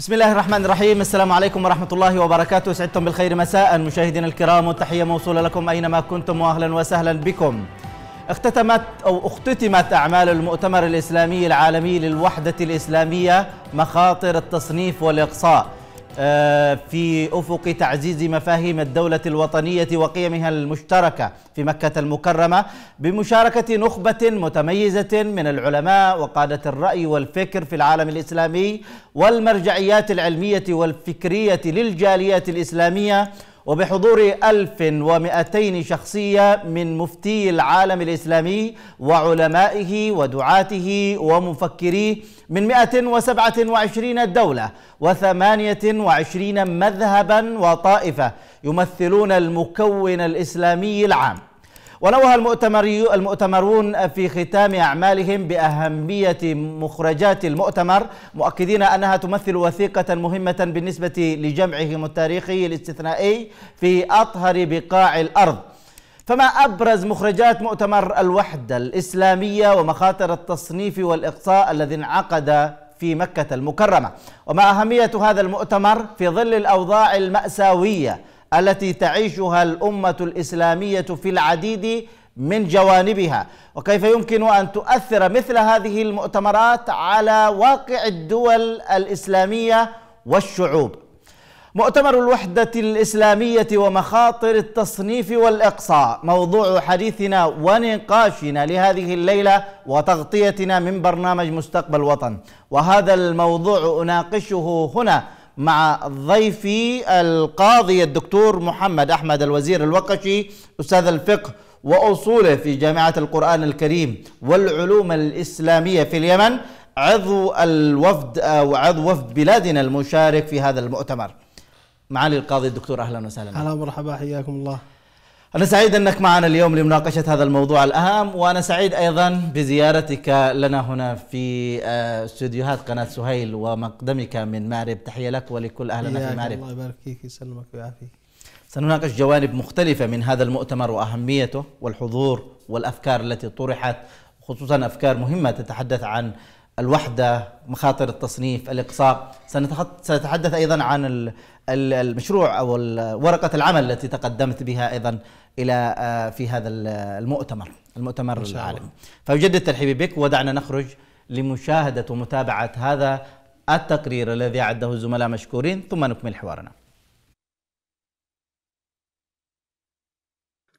بسم الله الرحمن الرحيم السلام عليكم ورحمة الله وبركاته سعدتم بالخير مساء مشاهدينا الكرام والتحية موصولة لكم أينما كنتم وأهلا وسهلا بكم اختتمت أو اختتمت أعمال المؤتمر الإسلامي العالمي للوحدة الإسلامية مخاطر التصنيف والإقصاء آه، في أفق تعزيز مفاهيم الدولة الوطنية وقيمها المشتركة في مكة المكرمة بمشاركة نخبة متميزة من العلماء وقادة الرأي والفكر في العالم الإسلامي والمرجعيات العلمية والفكرية للجاليات الإسلامية وبحضور 1200 شخصية من مفتي العالم الإسلامي وعلمائه ودعاته ومفكريه من 127 دولة و28 مذهبا وطائفة يمثلون المكون الإسلامي العام ونوه المؤتمرون في ختام أعمالهم بأهمية مخرجات المؤتمر مؤكدين أنها تمثل وثيقة مهمة بالنسبة لجمعهم التاريخي الاستثنائي في أطهر بقاع الأرض فما أبرز مخرجات مؤتمر الوحدة الإسلامية ومخاطر التصنيف والإقصاء الذي انعقد في مكة المكرمة وما أهمية هذا المؤتمر في ظل الأوضاع المأساوية التي تعيشها الأمة الإسلامية في العديد من جوانبها وكيف يمكن أن تؤثر مثل هذه المؤتمرات على واقع الدول الإسلامية والشعوب مؤتمر الوحدة الإسلامية ومخاطر التصنيف والإقصاء موضوع حديثنا ونقاشنا لهذه الليلة وتغطيتنا من برنامج مستقبل وطن وهذا الموضوع أناقشه هنا مع ضيفي القاضي الدكتور محمد أحمد الوزير الوقشي أستاذ الفقه وأصوله في جامعة القرآن الكريم والعلوم الإسلامية في اليمن عضو الوفد أو عضو وفد بلادنا المشارك في هذا المؤتمر معالي القاضي الدكتور اهلا وسهلا اهلا ومرحبا حياكم الله أنا سعيد أنك معنا اليوم لمناقشة هذا الموضوع الأهم وأنا سعيد أيضا بزيارتك لنا هنا في آه، استديوهات قناة سهيل ومقدمك من مارب تحية لك ولكل أهلنا في مارب الله يبارك فيك يسلمك ويعافيك سنناقش جوانب مختلفة من هذا المؤتمر وأهميته والحضور والأفكار التي طرحت خصوصا أفكار مهمة تتحدث عن الوحدة مخاطر التصنيف الإقصاء سنتحدث أيضا عن المشروع او ورقه العمل التي تقدمت بها ايضا الى آه، في هذا المؤتمر المؤتمر العالمي فيجدد ترحيبي بك ودعنا نخرج لمشاهده ومتابعه هذا التقرير الذي اعده الزملاء مشكورين ثم نكمل حوارنا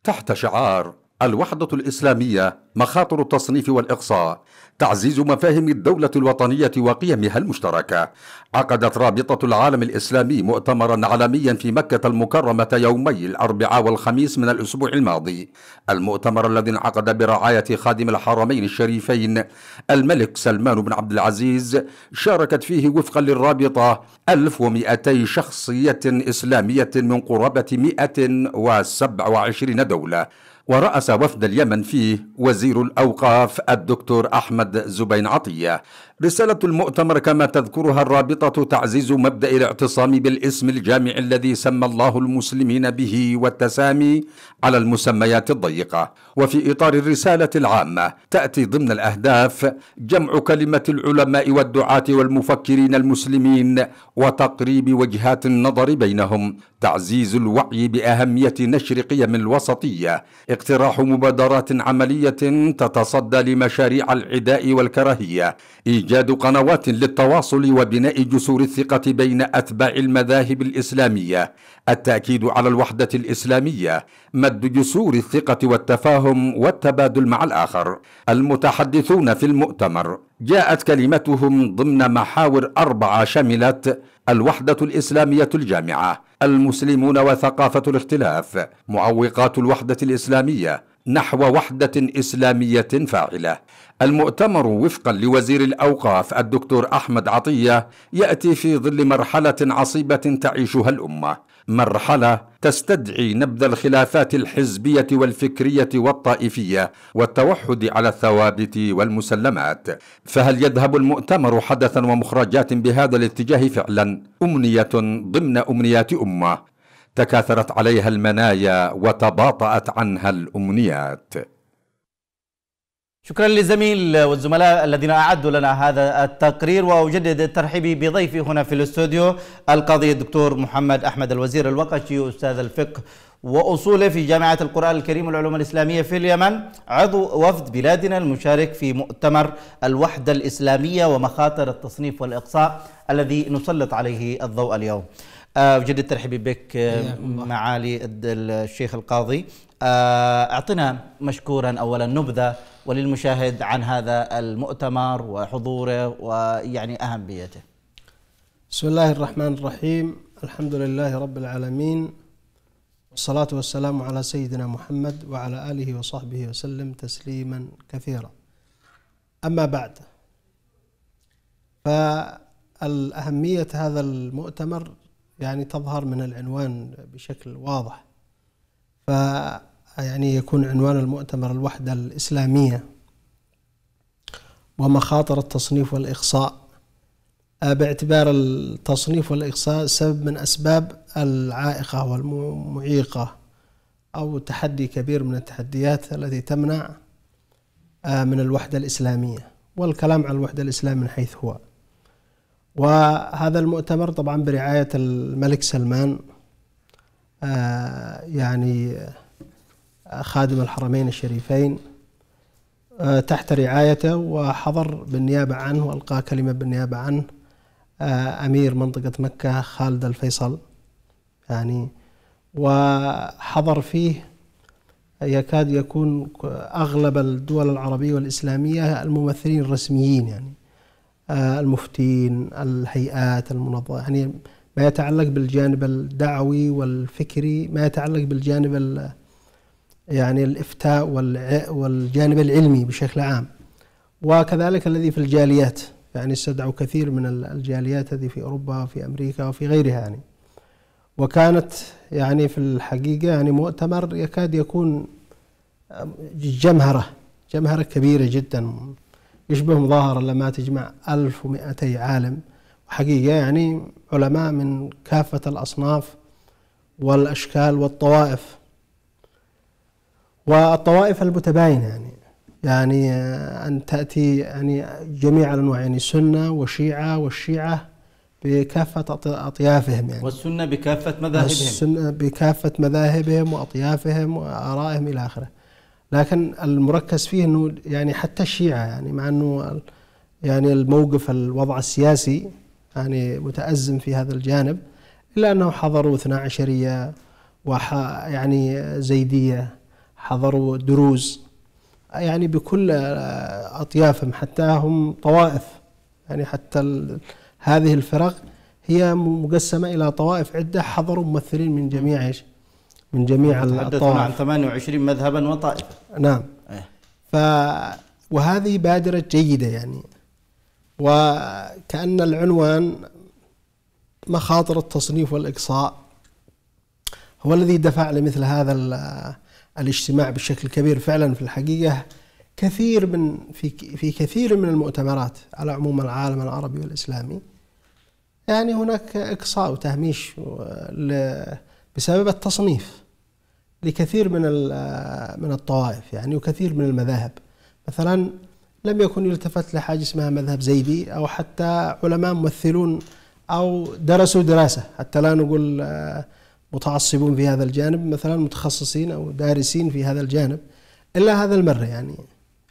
تحت شعار الوحدة الإسلامية مخاطر التصنيف والإقصاء تعزيز مفاهيم الدولة الوطنية وقيمها المشتركة عقدت رابطة العالم الإسلامي مؤتمرا عالميا في مكة المكرمة يومي الأربعاء والخميس من الأسبوع الماضي المؤتمر الذي انعقد برعاية خادم الحرمين الشريفين الملك سلمان بن عبد العزيز شاركت فيه وفقا للرابطة 1200 شخصية إسلامية من قرابة 127 دولة ورأس وفد اليمن فيه وزير الأوقاف الدكتور أحمد زبين عطية رسالة المؤتمر كما تذكرها الرابطة تعزيز مبدأ الاعتصام بالاسم الجامع الذي سمى الله المسلمين به والتسامي على المسميات الضيقة وفي إطار الرسالة العامة تأتي ضمن الأهداف جمع كلمة العلماء والدعاة والمفكرين المسلمين وتقريب وجهات النظر بينهم تعزيز الوعي بأهمية نشر قيم الوسطية اقتراح مبادرات عملية تتصدى لمشاريع العداء والكراهية إيجاد إيجاد قنوات للتواصل وبناء جسور الثقة بين أتباع المذاهب الإسلامية التأكيد على الوحدة الإسلامية مد جسور الثقة والتفاهم والتبادل مع الآخر المتحدثون في المؤتمر جاءت كلمتهم ضمن محاور أربعة شملت الوحدة الإسلامية الجامعة المسلمون وثقافة الاختلاف معوقات الوحدة الإسلامية نحو وحدة إسلامية فاعلة. المؤتمر وفقا لوزير الأوقاف الدكتور أحمد عطية يأتي في ظل مرحلة عصيبة تعيشها الأمة، مرحلة تستدعي نبذ الخلافات الحزبية والفكرية والطائفية والتوحد على الثوابت والمسلمات، فهل يذهب المؤتمر حدثا ومخرجات بهذا الاتجاه فعلا؟ أمنية ضمن أمنيات أمة تكاثرت عليها المنايا وتباطأت عنها الأمنيات شكرا للزميل والزملاء الذين أعدوا لنا هذا التقرير وأجدد الترحيب بضيفي هنا في الاستوديو القاضي الدكتور محمد أحمد الوزير الوقشي أستاذ الفقه وأصوله في جامعة القرآن الكريم والعلوم الإسلامية في اليمن عضو وفد بلادنا المشارك في مؤتمر الوحدة الإسلامية ومخاطر التصنيف والإقصاء الذي نسلط عليه الضوء اليوم وجدد آه، ترحيبي بك آه، معالي الشيخ القاضي آه، اعطنا مشكورا اولا نبذه وللمشاهد عن هذا المؤتمر وحضوره ويعني اهميته. بسم الله الرحمن الرحيم، الحمد لله رب العالمين والصلاه والسلام على سيدنا محمد وعلى اله وصحبه وسلم تسليما كثيرا. اما بعد فالأهمية هذا المؤتمر يعني تظهر من العنوان بشكل واضح ف يعني يكون عنوان المؤتمر الوحدة الإسلامية ومخاطر التصنيف والإقصاء آه، باعتبار التصنيف والإقصاء سبب من أسباب العائقة والمعيقة أو تحدي كبير من التحديات التي تمنع آه، من الوحدة الإسلامية والكلام عن الوحدة الإسلامية من حيث هو وهذا المؤتمر طبعا برعاية الملك سلمان آه، يعني آه، خادم الحرمين الشريفين آه، تحت رعايته وحضر بالنيابة عنه وألقى كلمة بالنيابة عنه أمير منطقة مكة خالد الفيصل يعني وحضر فيه يكاد يكون أغلب الدول العربية والإسلامية الممثلين الرسميين يعني آه، المفتين الهيئات المنظمة يعني ما يتعلق بالجانب الدعوي والفكري ما يتعلق بالجانب يعني الإفتاء والجانب العلمي بشكل عام وكذلك الذي في الجاليات يعني استدعوا كثير من الجاليات هذه في أوروبا وفي أمريكا وفي غيرها يعني وكانت يعني في الحقيقة يعني مؤتمر يكاد يكون جمهرة جمهرة كبيرة جدا يشبه مظاهرة لما تجمع 1200 عالم حقيقة يعني علماء من كافة الأصناف والأشكال والطوائف والطوائف المتباينة يعني يعني آه، أن تأتي يعني جميع الأنواع يعني سنة وشيعة والشيعة بكافة أطيافهم يعني والسنة بكافة مذاهبهم السنة بكافة مذاهبهم وأطيافهم وآرائهم إلى آخره لكن المركز فيه انه يعني حتى الشيعه يعني مع انه يعني الموقف الوضع السياسي يعني متازم في هذا الجانب الا انه حضروا اثنا عشريه وح يعني زيديه حضروا دروز يعني بكل اطيافهم حتى هم طوائف يعني حتى هذه الفرق هي مقسمه الى طوائف عده حضروا ممثلين من جميع ايش؟ من جميع يعني الطوائف عن 28 مذهبا وطائفة نعم أيه. ف وهذه بادرة جيدة يعني وكأن العنوان مخاطر التصنيف والإقصاء هو الذي دفع لمثل هذا الاجتماع بشكل كبير فعلا في الحقيقة كثير من في في كثير من المؤتمرات على عموم العالم العربي والإسلامي يعني هناك إقصاء وتهميش بسبب التصنيف لكثير من من الطوائف يعني وكثير من المذاهب مثلا لم يكن يلتفت لحاجه اسمها مذهب زيدي او حتى علماء ممثلون او درسوا دراسه حتى لا نقول آه، متعصبون في هذا الجانب مثلا متخصصين او دارسين في هذا الجانب الا هذا المره يعني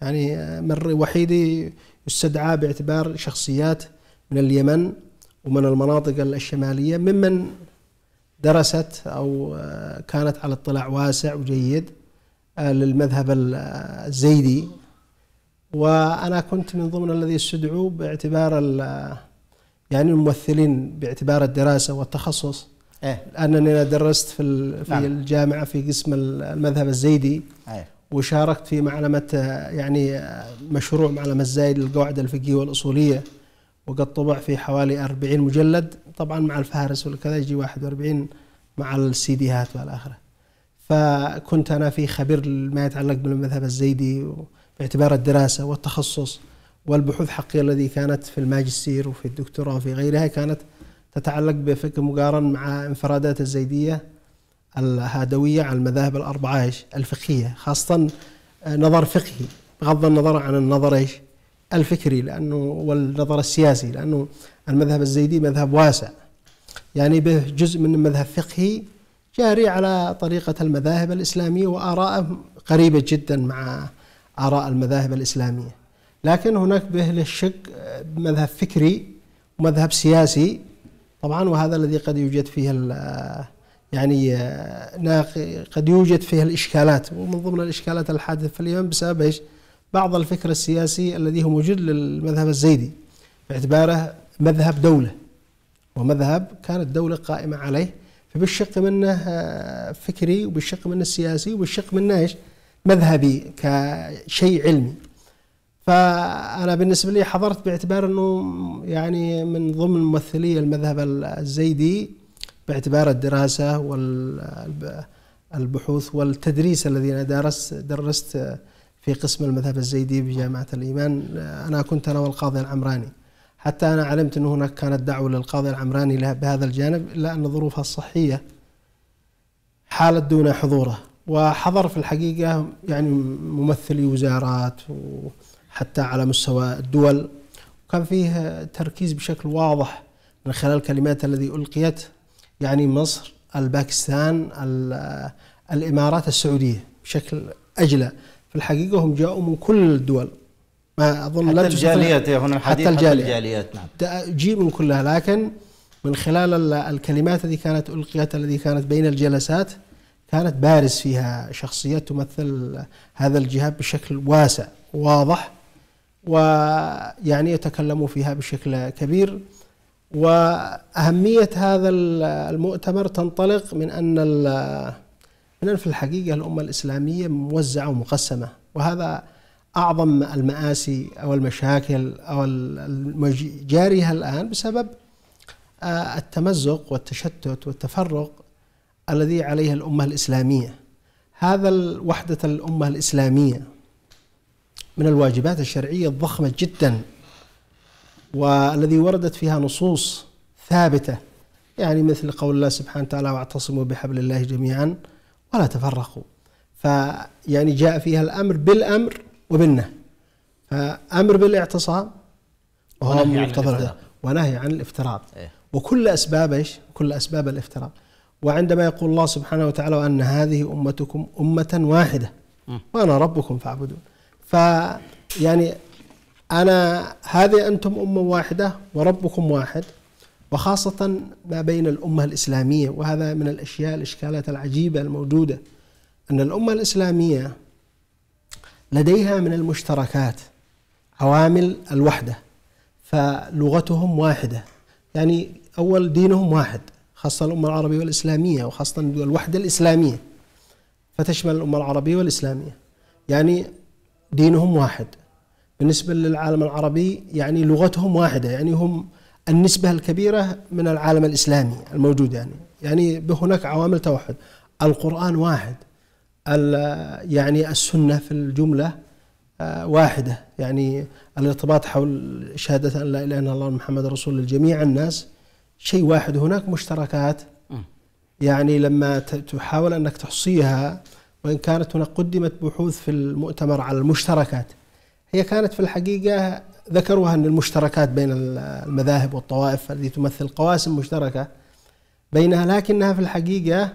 يعني آه، مر وحيده يستدعى باعتبار شخصيات من اليمن ومن المناطق الشماليه ممن درست أو آه، كانت على اطلاع واسع وجيد آه، للمذهب آه، الزيدي وأنا كنت من ضمن الذي استدعوا باعتبار يعني الممثلين باعتبار الدراسة والتخصص إيه؟ لأنني أنا درست في, في نعم. الجامعة في قسم المذهب الزيدي إيه؟ وشاركت في معلمة يعني مشروع معلمة الزايد للقواعد الفقهية والأصولية وقد طبع في حوالي 40 مجلد طبعا مع الفهرس وكذا يجي 41 مع السيديهات والآخرة فكنت أنا في خبير ما يتعلق بالمذهب الزيدي باعتبار الدراسة والتخصص والبحوث حقي الذي كانت في الماجستير وفي الدكتوراه وفي غيرها كانت تتعلق بفكر مقارن مع انفرادات الزيدية الهادوية على المذاهب الأربعة الفقهية خاصة نظر فقهي بغض النظر عن النظر ايش؟ الفكري لأنه والنظر السياسي لأنه المذهب الزيدي مذهب واسع يعني به جزء من المذهب الفقهي جاري على طريقة المذاهب الإسلامية وآراءه قريبة جدا مع آراء المذاهب الإسلامية لكن هناك به للشق مذهب فكري ومذهب سياسي طبعا وهذا الذي قد يوجد فيه يعني قد يوجد فيه الإشكالات ومن ضمن الإشكالات الحادثة في اليمن بسبب إيش؟ بعض الفكر السياسي الذي هو موجود للمذهب الزيدي باعتباره مذهب دولة ومذهب كانت دولة قائمة عليه فبالشق منه آه، فكري وبالشق منه سياسي وبالشق منه ايش؟ مذهبي كشيء علمي فأنا بالنسبة لي حضرت باعتبار أنه يعني من ضمن ممثلي المذهب الزيدي باعتبار الدراسة والبحوث والتدريس الذي أنا درست درست في قسم المذهب الزيدي بجامعة الإيمان أنا كنت أنا والقاضي العمراني حتى أنا علمت أن هناك كانت دعوة للقاضي العمراني بهذا الجانب إلا أن ظروفها الصحية حالت دون حضوره وحضر في الحقيقة يعني ممثلي وزارات وحتى على مستوى الدول وكان فيه تركيز بشكل واضح من خلال الكلمات الذي ألقيت يعني مصر الباكستان الإمارات السعودية بشكل أجلى في الحقيقة هم جاءوا من كل الدول ما أظن حتى الجاليات هنا الحديث حتى الجاليات, الجاليات نعم. جيء من كلها لكن من خلال الكلمات التي كانت ألقيت التي كانت بين الجلسات كانت بارز فيها شخصيات تمثل هذا الجهاد بشكل واسع واضح ويعني يتكلموا فيها بشكل كبير وأهمية هذا المؤتمر تنطلق من أن لأن في الحقيقة الأمة الإسلامية موزعة ومقسمة وهذا أعظم المآسي أو المشاكل أو جاريها الآن بسبب آه، التمزق والتشتت والتفرق الذي عليه الأمة الإسلامية هذا وحدة الأمة الإسلامية من الواجبات الشرعية الضخمة جدا والذي وردت فيها نصوص ثابتة يعني مثل قول الله سبحانه وتعالى واعتصموا بحبل الله جميعا ولا تفرقوا فيعني جاء فيها الأمر بالأمر وبالنهي فأمر بالاعتصام وهو مقتضى ونهي عن الافتراض إيه؟ وكل أسباب إيش كل أسباب الافتراض وعندما يقول الله سبحانه وتعالى وأن هذه أمتكم أمة واحدة وأنا ربكم فاعبدون فيعني أنا هذه أنتم أمة واحدة وربكم واحد وخاصة ما بين الأمة الإسلامية وهذا من الأشياء الإشكالات العجيبة الموجودة أن الأمة الإسلامية لديها من المشتركات عوامل الوحدة فلغتهم واحدة يعني أول دينهم واحد خاصة الأمة العربية والإسلامية وخاصة الوحدة الإسلامية فتشمل الأمة العربية والإسلامية يعني دينهم واحد بالنسبة للعالم العربي يعني لغتهم واحدة يعني هم النسبة الكبيرة من العالم الإسلامي الموجود يعني يعني هناك عوامل توحد القرآن واحد يعني السنة في الجملة آه، واحدة يعني الارتباط حول شهادة أن لا إله إلا الله محمد رسول لجميع الناس شيء واحد هناك مشتركات يعني لما تحاول أنك تحصيها وإن كانت هناك قدمت بحوث في المؤتمر على المشتركات هي كانت في الحقيقة ذكروها أن المشتركات بين المذاهب والطوائف التي تمثل قواسم مشتركة بينها لكنها في الحقيقة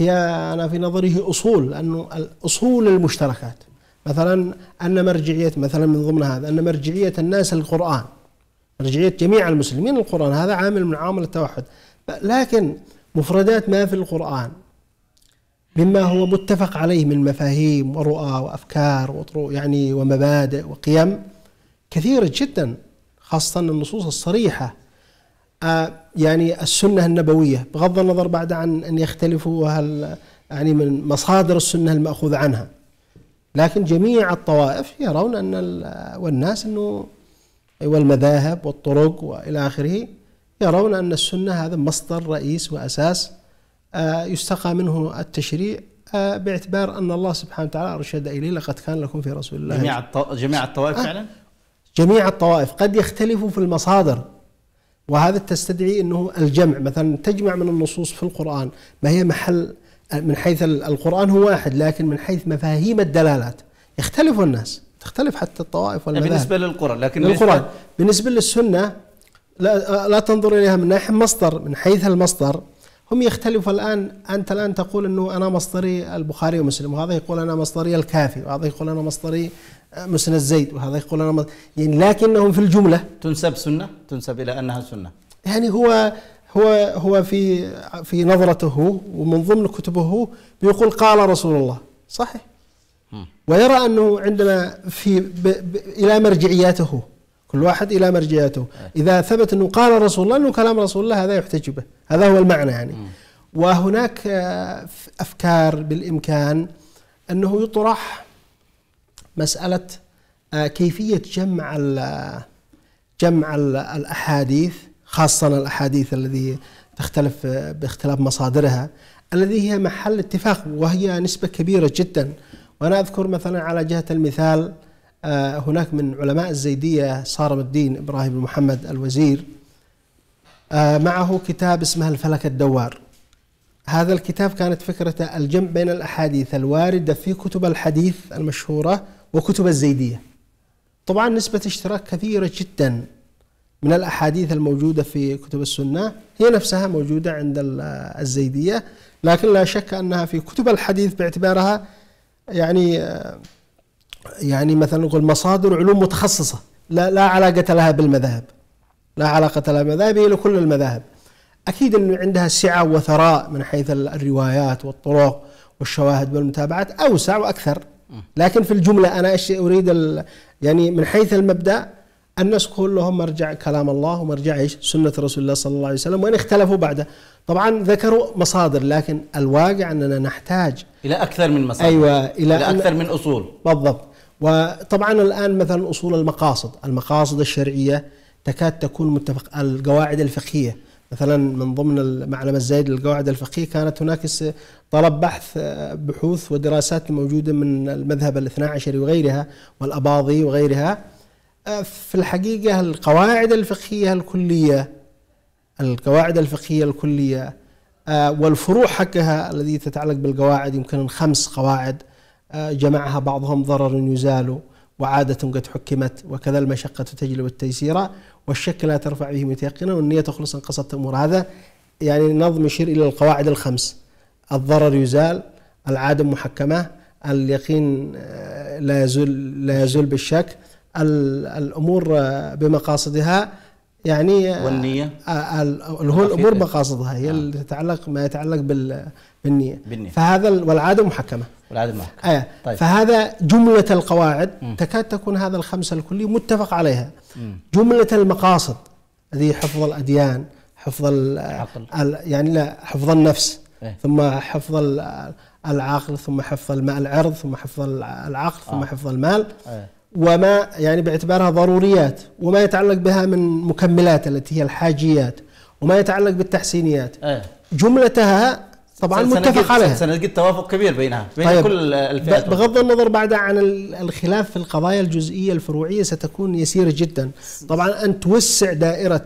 هي أنا في نظري هي أصول أنه أصول المشتركات مثلا أن مرجعية مثلا من ضمن هذا أن مرجعية الناس القرآن مرجعية جميع المسلمين القرآن هذا عامل من عوامل التوحد لكن مفردات ما في القرآن مما هو متفق عليه من مفاهيم ورؤى وافكار وطرق يعني ومبادئ وقيم كثيرة جدا خاصة النصوص الصريحة آه، يعني السنة النبوية بغض النظر بعد عن أن يختلفوا هل يعني من مصادر السنة المأخوذ عنها لكن جميع الطوائف يرون أن والناس أنه والمذاهب والطرق وإلى آخره يرون أن السنة هذا مصدر رئيس وأساس آه، يستقى منه التشريع آه، باعتبار أن الله سبحانه وتعالى أرشد إليه لقد كان لكم في رسول الله جميع جميع الطوائف فعلا؟ جميع الطوائف قد يختلفوا في المصادر وهذا تستدعي انه الجمع مثلا تجمع من النصوص في القران ما هي محل من حيث القران هو واحد لكن من حيث مفاهيم الدلالات يختلف الناس تختلف حتى الطوائف والمذاهب بالنسبه للقران لكن للقران بالنسبه للسنه لا, لا تنظر اليها من ناحيه مصدر من حيث المصدر هم يختلفوا الآن أنت الآن تقول أنه أنا مصدري البخاري ومسلم وهذا يقول أنا مصدري الكافي وهذا يقول أنا مصدري آه، مسند زيد وهذا يقول أنا مصدري يعني لكنهم في الجملة تنسب سنة تنسب إلى أنها سنة يعني هو هو هو في في نظرته ومن ضمن كتبه بيقول قال رسول الله صحيح ويرى أنه عندنا في ب ب إلى مرجعياته كل واحد إلى مرجعيته إيه. إذا ثبت أنه قال رسول الله أنه كلام رسول الله هذا يحتج به هذا هو المعنى يعني وهناك آه، أفكار بالإمكان أنه يطرح مسألة آه، كيفية جمع ال جمع الأحاديث خاصة الأحاديث الذي تختلف آه، باختلاف مصادرها الذي هي محل اتفاق وهي نسبة كبيرة جدا وأنا أذكر مثلا على جهة المثال آه، هناك من علماء الزيدية صارم الدين إبراهيم بن محمد الوزير آه، معه كتاب اسمه الفلك الدوار هذا الكتاب كانت فكرته الجمع بين الأحاديث الواردة في كتب الحديث المشهورة وكتب الزيدية طبعا نسبة اشتراك كثيرة جدا من الأحاديث الموجودة في كتب السنة هي نفسها موجودة عند الزيدية لكن لا شك أنها في كتب الحديث باعتبارها يعني آه، يعني مثلا نقول مصادر علوم متخصصة لا, لا علاقة لها بالمذاهب لا علاقة لها بالمذاهب هي لكل المذاهب أكيد أنه عندها سعة وثراء من حيث الروايات والطرق والشواهد والمتابعات أوسع وأكثر لكن في الجملة أنا أريد يعني من حيث المبدأ الناس كلهم مرجع كلام الله ومرجع ايش؟ سنة رسول الله صلى الله عليه وسلم وان اختلفوا بعده. طبعا ذكروا مصادر لكن الواقع اننا نحتاج الى اكثر من مصادر ايوه الى, إلى اكثر من اصول بالضبط وطبعا الآن مثلا أصول المقاصد المقاصد الشرعية تكاد تكون متفق القواعد الفقهية مثلا من ضمن معلم الزايد للقواعد الفقهية كانت هناك طلب بحث آه، بحوث ودراسات موجودة من المذهب الاثنا عشري وغيرها والأباضي وغيرها آه، في الحقيقة القواعد الفقهية الكلية القواعد الفقهية الكلية آه، والفروع حقها الذي تتعلق بالقواعد يمكن خمس قواعد جمعها بعضهم ضرر يزال وعادة قد حكمت وكذا المشقة تجلب التيسير والشك لا ترفع به متيقنا والنية خلصا قصدت أمور هذا يعني نظم يشير إلى القواعد الخمس الضرر يزال العادة محكمة اليقين آه، لا يزول لا يزول بالشك آه، يعني، آه، الأمور بمقاصدها يعني والنية هو الأمور مقاصدها هي اللي تتعلق ما يتعلق بالنية, بالنية. فهذا والعادة محكمة والعدد محكم آه. طيب. فهذا جملة القواعد م. تكاد تكون هذا الخمسة الكلية متفق عليها م. جملة المقاصد هذه حفظ الأديان حفظ ال يعني لا حفظ النفس إيه؟ ثم حفظ العقل ثم حفظ المال العرض ثم حفظ العقل ثم آه. حفظ المال إيه؟ وما يعني باعتبارها ضروريات وما يتعلق بها من مكملات التي هي الحاجيات وما يتعلق بالتحسينيات إيه؟ جملتها طبعا متفق عليها سنجد توافق كبير بينها بين طيب كل الفئات بغض النظر بعد عن الخلاف في القضايا الجزئيه الفروعيه ستكون يسيره جدا طبعا ان توسع دائره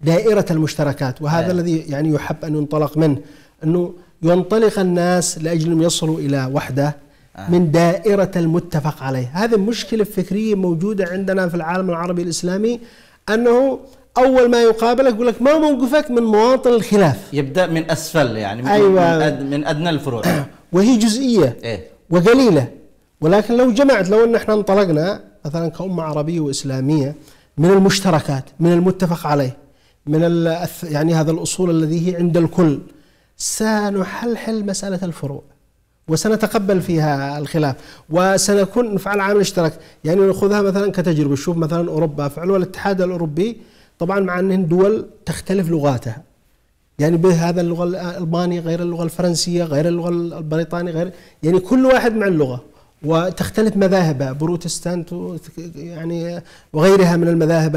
دائره المشتركات وهذا آه. الذي يعني يحب ان ينطلق منه انه ينطلق الناس لاجل ان يصلوا الى وحده آه. من دائره المتفق عليه هذه مشكله فكريه موجوده عندنا في العالم العربي الاسلامي انه اول ما يقابلك يقول لك ما موقفك من مواطن الخلاف يبدا من اسفل يعني من, أيوة. من, أد... من ادنى الفروع وهي جزئيه إيه؟ وقليله ولكن لو جمعت لو ان احنا انطلقنا مثلا كامه عربيه واسلاميه من المشتركات من المتفق عليه من يعني هذا الاصول الذي هي عند الكل سنحلحل مساله الفروع وسنتقبل فيها الخلاف وسنكون نفعل عامل اشتراك يعني ناخذها مثلا كتجربه شوف مثلا اوروبا فعلوا الاتحاد الاوروبي طبعا مع أنهن دول تختلف لغاتها يعني بهذا اللغة الألبانية غير اللغة الفرنسية غير اللغة البريطانية غير يعني كل واحد مع اللغة وتختلف مذاهبها بروتستانت يعني وغيرها من المذاهب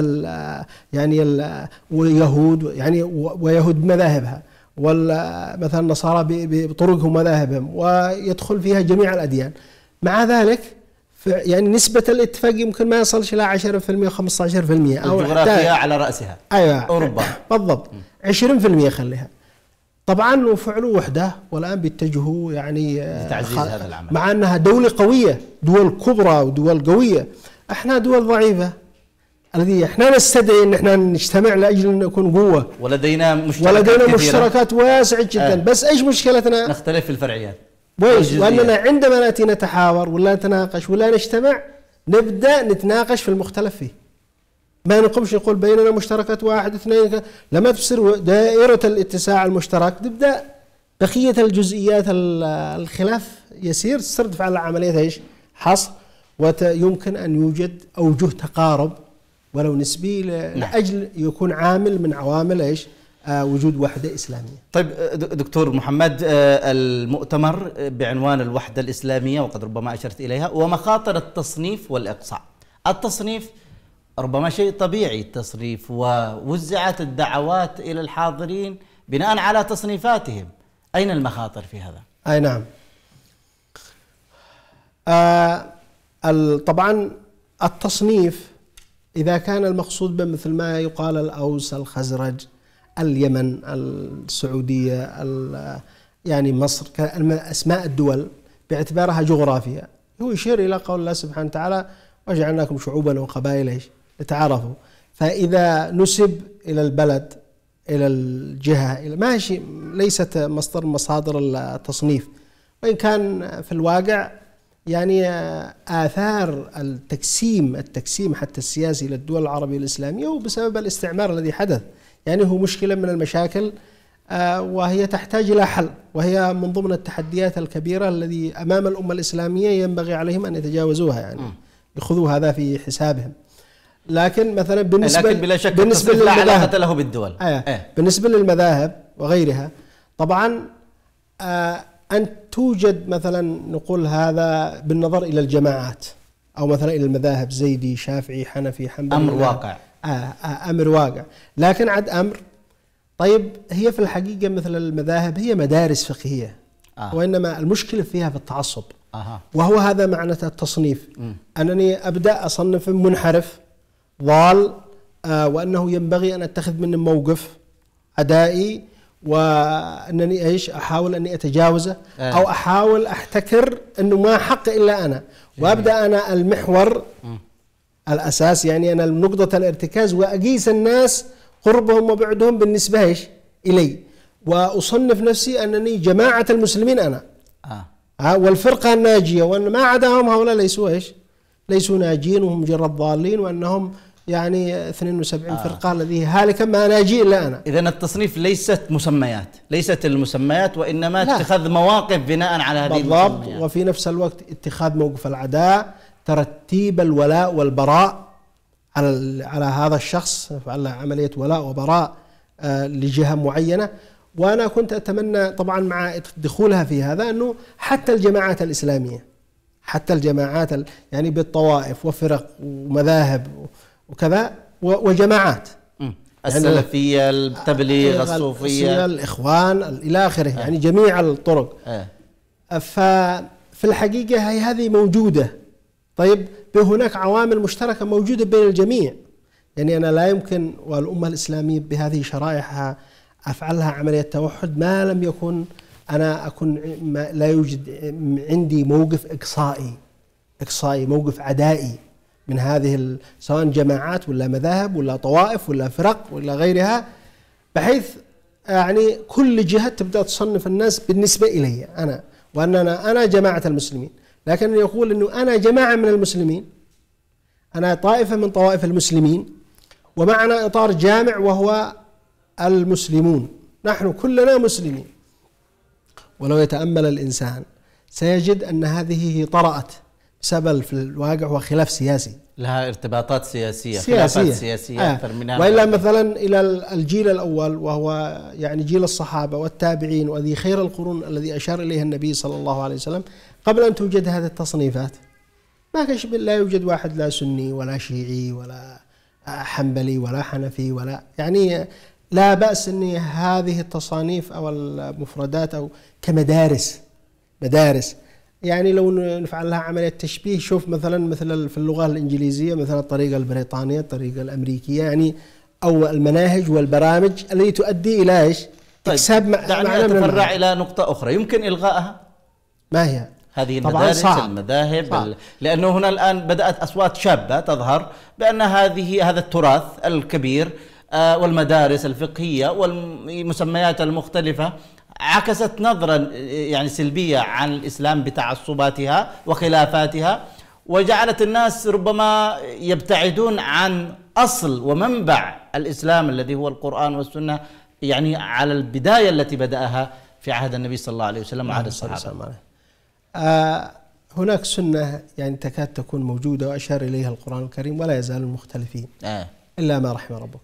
يعني اليهود ويهود يعني ويهود مذاهبها مثلا النصارى بطرقهم ومذاهبهم ويدخل فيها جميع الاديان مع ذلك يعني نسبة الاتفاق يمكن ما يصلش إلى 10% 15% أو الجغرافيا على رأسها أيوة أوروبا بالضبط 20% خليها طبعا وفعلوا وحده والان بيتجهوا يعني آه، لتعزيز خ... هذا العمل مع انها دوله قويه دول كبرى ودول قويه احنا دول ضعيفه الذي احنا نستدعي ان احنا نجتمع لاجل ان نكون قوه ولدينا مشتركات ولدينا مشتركات واسعه جدا آه. بس ايش مشكلتنا؟ نختلف في الفرعيات وأننا عندما نأتي نتحاور ولا نتناقش ولا نجتمع نبدأ نتناقش في المختلف فيه ما نقومش نقول بيننا مشتركات واحد اثنين لما تصير دائرة الاتساع المشترك تبدأ بقية الجزئيات الخلاف يسير تصير على عملية ايش؟ حصر ويمكن أن يوجد أوجه تقارب ولو نسبي لأجل نعم. يكون عامل من عوامل ايش؟ وجود وحدة إسلامية طيب دكتور محمد آه، المؤتمر بعنوان الوحدة الإسلامية وقد ربما أشرت إليها ومخاطر التصنيف والإقصاء التصنيف ربما شيء طبيعي التصنيف ووزعت الدعوات إلى الحاضرين بناء على تصنيفاتهم أين المخاطر في هذا؟ أي نعم آه، طبعا التصنيف إذا كان المقصود بمثل ما يقال الأوس الخزرج اليمن السعودية يعني مصر أسماء الدول باعتبارها جغرافية هو يشير إلى قول الله سبحانه وتعالى وجعلناكم شعوبا وقبائل لتعارفوا فإذا نسب إلى البلد إلى الجهة إلى ماشي ليست مصدر مصادر التصنيف وإن كان في الواقع يعني آثار التقسيم التقسيم حتى السياسي للدول العربية الإسلامية هو بسبب الاستعمار الذي حدث يعني هو مشكلة من المشاكل آه، وهي تحتاج إلى حل وهي من ضمن التحديات الكبيرة الذي أمام الأمة الإسلامية ينبغي عليهم أن يتجاوزوها يعني يخذوا هذا في حسابهم لكن مثلا بالنسبة لكن بلا شك بالنسبة لا علاقة له بالدول آه. آه. بالنسبة للمذاهب وغيرها طبعا آه أن توجد مثلا نقول هذا بالنظر إلى الجماعات أو مثلا إلى المذاهب زيدي شافعي حنفي حنبلي أمر واقع آه، آه، امر واقع لكن عد امر طيب هي في الحقيقه مثل المذاهب هي مدارس فقهيه آه. وانما المشكله فيها في التعصب آه. وهو هذا معنى التصنيف م. انني ابدا اصنف منحرف ضال آه وانه ينبغي ان اتخذ منه موقف ادائي وانني ايش احاول اني اتجاوزه آه. او احاول احتكر انه ما حق الا انا وابدا انا المحور م. الأساس يعني أنا نقطة الارتكاز وأقيس الناس قربهم وبعدهم بالنسبة إيش إلي وأصنف نفسي أنني جماعة المسلمين أنا آه. آه والفرقة الناجية وأن ما عداهم هؤلاء ليسوا إيش ليسوا ناجين وهم مجرد ضالين وأنهم يعني 72 آه. فرقة الذي هالك ما ناجي إلا أنا إذا التصنيف ليست مسميات ليست المسميات وإنما لا. اتخاذ مواقف بناء على هذه بالضبط وفي نفس الوقت اتخاذ موقف العداء ترتيب الولاء والبراء على على هذا الشخص على عمليه ولاء وبراء آه، لجهه معينه وانا كنت اتمنى طبعا مع دخولها في هذا انه حتى الجماعات الاسلاميه حتى الجماعات يعني بالطوائف وفرق ومذاهب وكذا وجماعات يعني السلفيه التبليغ آه، الصوفيه الاخوان الى اخره آه. يعني جميع الطرق ففي الحقيقه هي هذه موجوده طيب هناك عوامل مشتركة موجودة بين الجميع يعني أنا لا يمكن والأمة الإسلامية بهذه شرائحها أفعلها عملية توحد ما لم يكن أنا أكون لا يوجد عندي موقف إقصائي إقصائي موقف عدائي من هذه سواء جماعات ولا مذاهب ولا طوائف ولا فرق ولا غيرها بحيث يعني كل جهة تبدأ تصنف الناس بالنسبة إلي أنا وأننا أنا جماعة المسلمين لكن يقول أنه أنا جماعة من المسلمين أنا طائفة من طوائف المسلمين ومعنا إطار جامع وهو المسلمون نحن كلنا مسلمين ولو يتأمل الإنسان سيجد أن هذه طرأت سبل في الواقع هو خلاف سياسي لها ارتباطات سياسية سياسية خلافات سياسية آه. أكثر آه. والا وإلا مثلا إلى الجيل الأول وهو يعني جيل الصحابة والتابعين وذي خير القرون الذي أشار إليه النبي صلى الله عليه وسلم قبل أن توجد هذه التصنيفات ما كانش لا يوجد واحد لا سني ولا شيعي ولا حنبلي ولا حنفي ولا يعني لا بأس أن هذه التصانيف أو المفردات أو كمدارس مدارس يعني لو نفعل لها عملية تشبيه شوف مثلا مثل في اللغة الإنجليزية مثلا الطريقة البريطانية الطريقة الأمريكية يعني أو المناهج والبرامج التي تؤدي إلى إيش؟ طيب دعنا نتفرع إلى نقطة أخرى يمكن إلغائها؟ ما هي؟ هذه المدارس صعب. المذاهب صعب. ال... لانه هنا الان بدات اصوات شابه تظهر بان هذه هذا التراث الكبير آه، والمدارس الفقهيه والمسميات المختلفه عكست نظرة يعني سلبية عن الإسلام بتعصباتها وخلافاتها وجعلت الناس ربما يبتعدون عن أصل ومنبع الإسلام الذي هو القرآن والسنة يعني على البداية التي بدأها في عهد النبي صلى الله عليه وسلم وعهد نعم، الصحابة آه، هناك سنة يعني تكاد تكون موجودة وأشار إليها القرآن الكريم ولا يزال المختلفين آه. إلا ما رحم ربك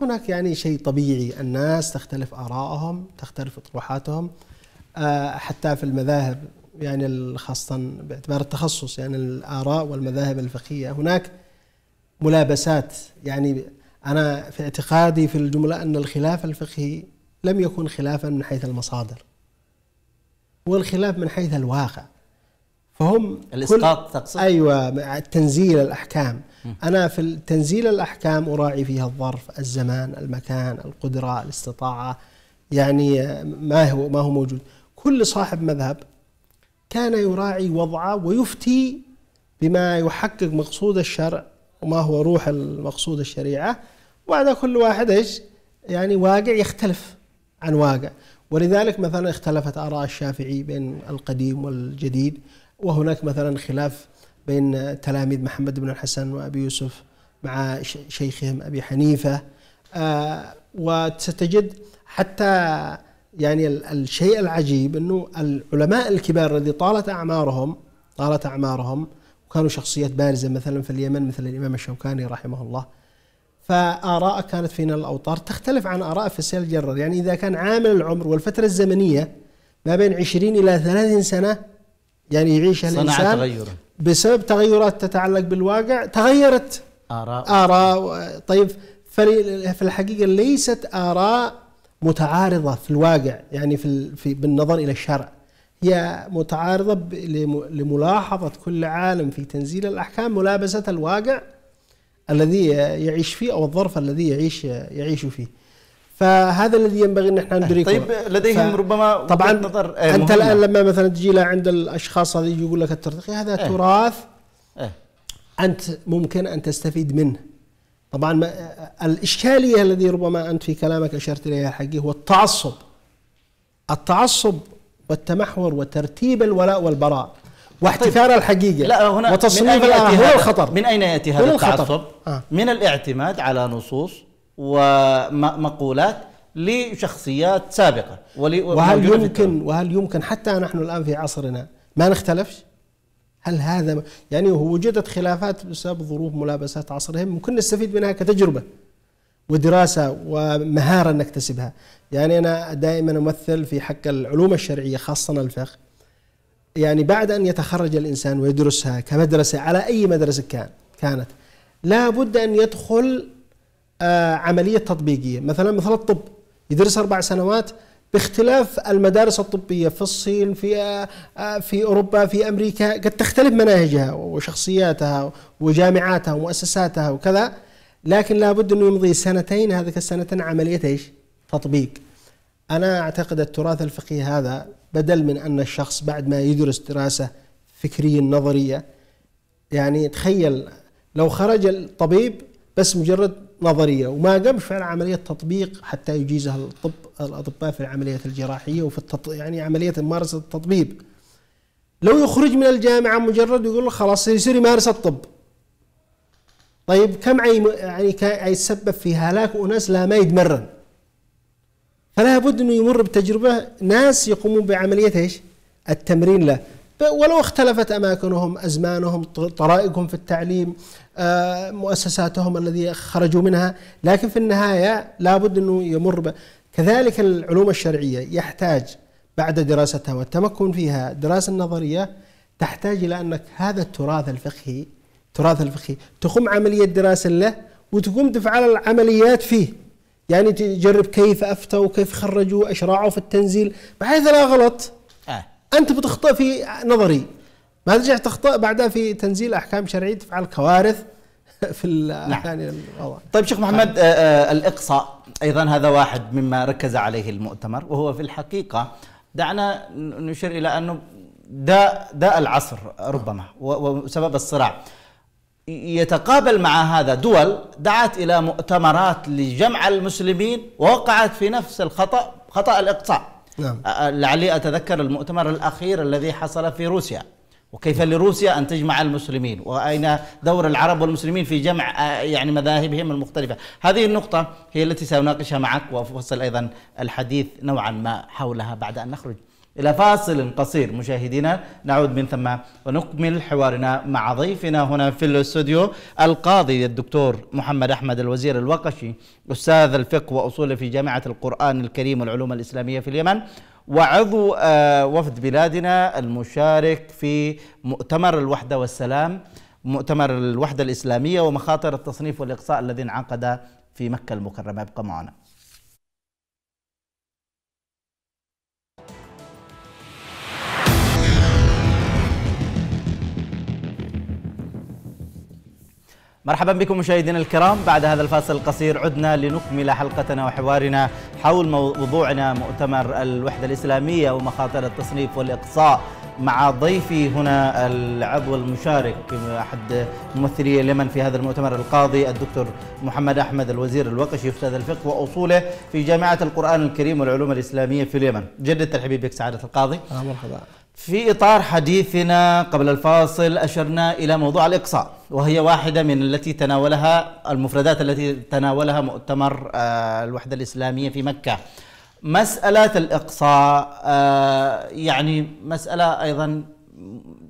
هناك يعني شيء طبيعي الناس تختلف آراءهم تختلف أطروحاتهم آه، حتى في المذاهب يعني خاصة باعتبار التخصص يعني الآراء والمذاهب الفقهية هناك ملابسات يعني أنا في اعتقادي في الجملة أن الخلاف الفقهي لم يكن خلافا من حيث المصادر والخلاف من حيث الواقع فهم الاسقاط تقصد ايوه تنزيل الاحكام م. انا في تنزيل الاحكام اراعي فيها الظرف الزمان المكان القدره الاستطاعه يعني آه، ما هو ما هو موجود كل صاحب مذهب كان يراعي وضعه ويفتي بما يحقق مقصود الشرع وما هو روح المقصود الشريعه وهذا كل واحد ايش يعني واقع يختلف عن واقع ولذلك مثلا اختلفت آراء الشافعي بين القديم والجديد وهناك مثلا خلاف بين تلاميذ محمد بن الحسن وأبي يوسف مع شيخهم أبي حنيفة آه، وستجد حتى يعني الشيء العجيب أنه العلماء الكبار الذي طالت أعمارهم طالت أعمارهم وكانوا شخصيات بارزة مثلا في اليمن مثل الإمام الشوكاني رحمه الله فآراء كانت في نيل الأوطار تختلف عن آراء في السيل الجرار يعني إذا كان عامل العمر والفترة الزمنية ما بين 20 إلى 30 سنة يعني يعيش الإنسان تغيره. بسبب تغيرات تتعلق بالواقع تغيرت آراء آراء طيب في الحقيقة ليست آراء متعارضة في الواقع يعني في, في بالنظر إلى الشرع هي متعارضة لملاحظة كل عالم في تنزيل الأحكام ملابسة الواقع الذي يعيش فيه او الظرف الذي يعيش يعيش فيه. فهذا الذي ينبغي ان احنا طيب، ندركه طيب لديهم ف... ربما طبعا نظر آه انت الان لما مثلا تجي عند الاشخاص هذه يقول لك الترقي هذا آه. تراث آه. انت ممكن ان تستفيد منه طبعا ما الاشكاليه الذي ربما انت في كلامك اشرت اليها حقي هو التعصب التعصب والتمحور وترتيب الولاء والبراء واحتكار طيب. الحقيقه لا هنا وتصنيف الان هنا الخطر من اين ياتي هذا التعصب؟ آه. من الاعتماد على نصوص ومقولات لشخصيات سابقه وهل يمكن وهل يمكن حتى نحن الان في عصرنا ما نختلفش؟ هل هذا يعني وجدت خلافات بسبب ظروف ملابسات عصرهم ممكن نستفيد منها كتجربه ودراسه ومهاره نكتسبها يعني انا دائما امثل في حق العلوم الشرعيه خاصه الفقه يعني بعد أن يتخرج الإنسان ويدرسها كمدرسة على أي مدرسة كان كانت لا بد أن يدخل آه، عملية تطبيقية مثلا مثل الطب يدرس أربع سنوات باختلاف المدارس الطبية في الصين في آه، آه، في أوروبا في أمريكا قد تختلف مناهجها وشخصياتها وجامعاتها ومؤسساتها وكذا لكن لابد أنه يمضي سنتين هذه السنتين عملية إيش تطبيق أنا أعتقد التراث الفقهي هذا بدل من أن الشخص بعد ما يدرس دراسة فكرية نظرية يعني تخيل لو خرج الطبيب بس مجرد نظرية وما قام فعل عملية تطبيق حتى يجيزها الطب الأطباء في العمليات الجراحية وفي التط... يعني عملية ممارسة التطبيب لو يخرج من الجامعة مجرد يقول خلاص يصير يمارس الطب طيب كم يعني يتسبب في هلاك أناس لا ما يتمرن فلا بد انه يمر بتجربه ناس يقومون بعمليه ايش؟ التمرين له ولو اختلفت اماكنهم ازمانهم طرائقهم في التعليم آه، مؤسساتهم الذي خرجوا منها لكن في النهايه لا بد انه يمر ب... كذلك العلوم الشرعيه يحتاج بعد دراستها والتمكن فيها دراسه نظريه تحتاج الى انك هذا التراث الفقهي التراث الفقهي تقوم عمليه دراسه له وتقوم تفعل العمليات فيه يعني تجرب كيف افتوا وكيف خرجوا اشرعوا في التنزيل بحيث لا غلط آه. انت بتخطئ في نظري ما ترجع تخطئ بعدها في تنزيل احكام شرعيه تفعل كوارث في نعم. يعني الوضع طيب شيخ محمد نعم. آه آه الاقصاء ايضا هذا واحد مما ركز عليه المؤتمر وهو في الحقيقه دعنا نشير الى انه داء داء العصر ربما وسبب الصراع يتقابل مع هذا دول دعت إلى مؤتمرات لجمع المسلمين ووقعت في نفس الخطأ خطأ الإقصاء نعم. لعلي أتذكر المؤتمر الأخير الذي حصل في روسيا وكيف لروسيا أن تجمع المسلمين وأين دور العرب والمسلمين في جمع يعني مذاهبهم المختلفة هذه النقطة هي التي سأناقشها معك وأفصل أيضا الحديث نوعا ما حولها بعد أن نخرج إلى فاصل قصير مشاهدينا نعود من ثم ونكمل حوارنا مع ضيفنا هنا في الاستوديو القاضي الدكتور محمد أحمد الوزير الوقشي أستاذ الفقه وأصول في جامعة القرآن الكريم والعلوم الإسلامية في اليمن وعضو آه، وفد بلادنا المشارك في مؤتمر الوحدة والسلام مؤتمر الوحدة الإسلامية ومخاطر التصنيف والإقصاء الذي انعقد في مكة المكرمة ابقى معنا مرحبا بكم مشاهدينا الكرام بعد هذا الفاصل القصير عدنا لنكمل حلقتنا وحوارنا حول موضوعنا مؤتمر الوحدة الإسلامية ومخاطر التصنيف والإقصاء مع ضيفي هنا العضو المشارك أحد ممثلي اليمن في هذا المؤتمر القاضي الدكتور محمد أحمد الوزير الوقشي أستاذ الفقه وأصوله في جامعة القرآن الكريم والعلوم الإسلامية في اليمن جد الترحيب بك سعادة القاضي مرحبا في إطار حديثنا قبل الفاصل أشرنا إلى موضوع الإقصاء وهي واحدة من التي تناولها المفردات التي تناولها مؤتمر آه، الوحدة الإسلامية في مكة مسألة الإقصاء آه، يعني مسألة أيضا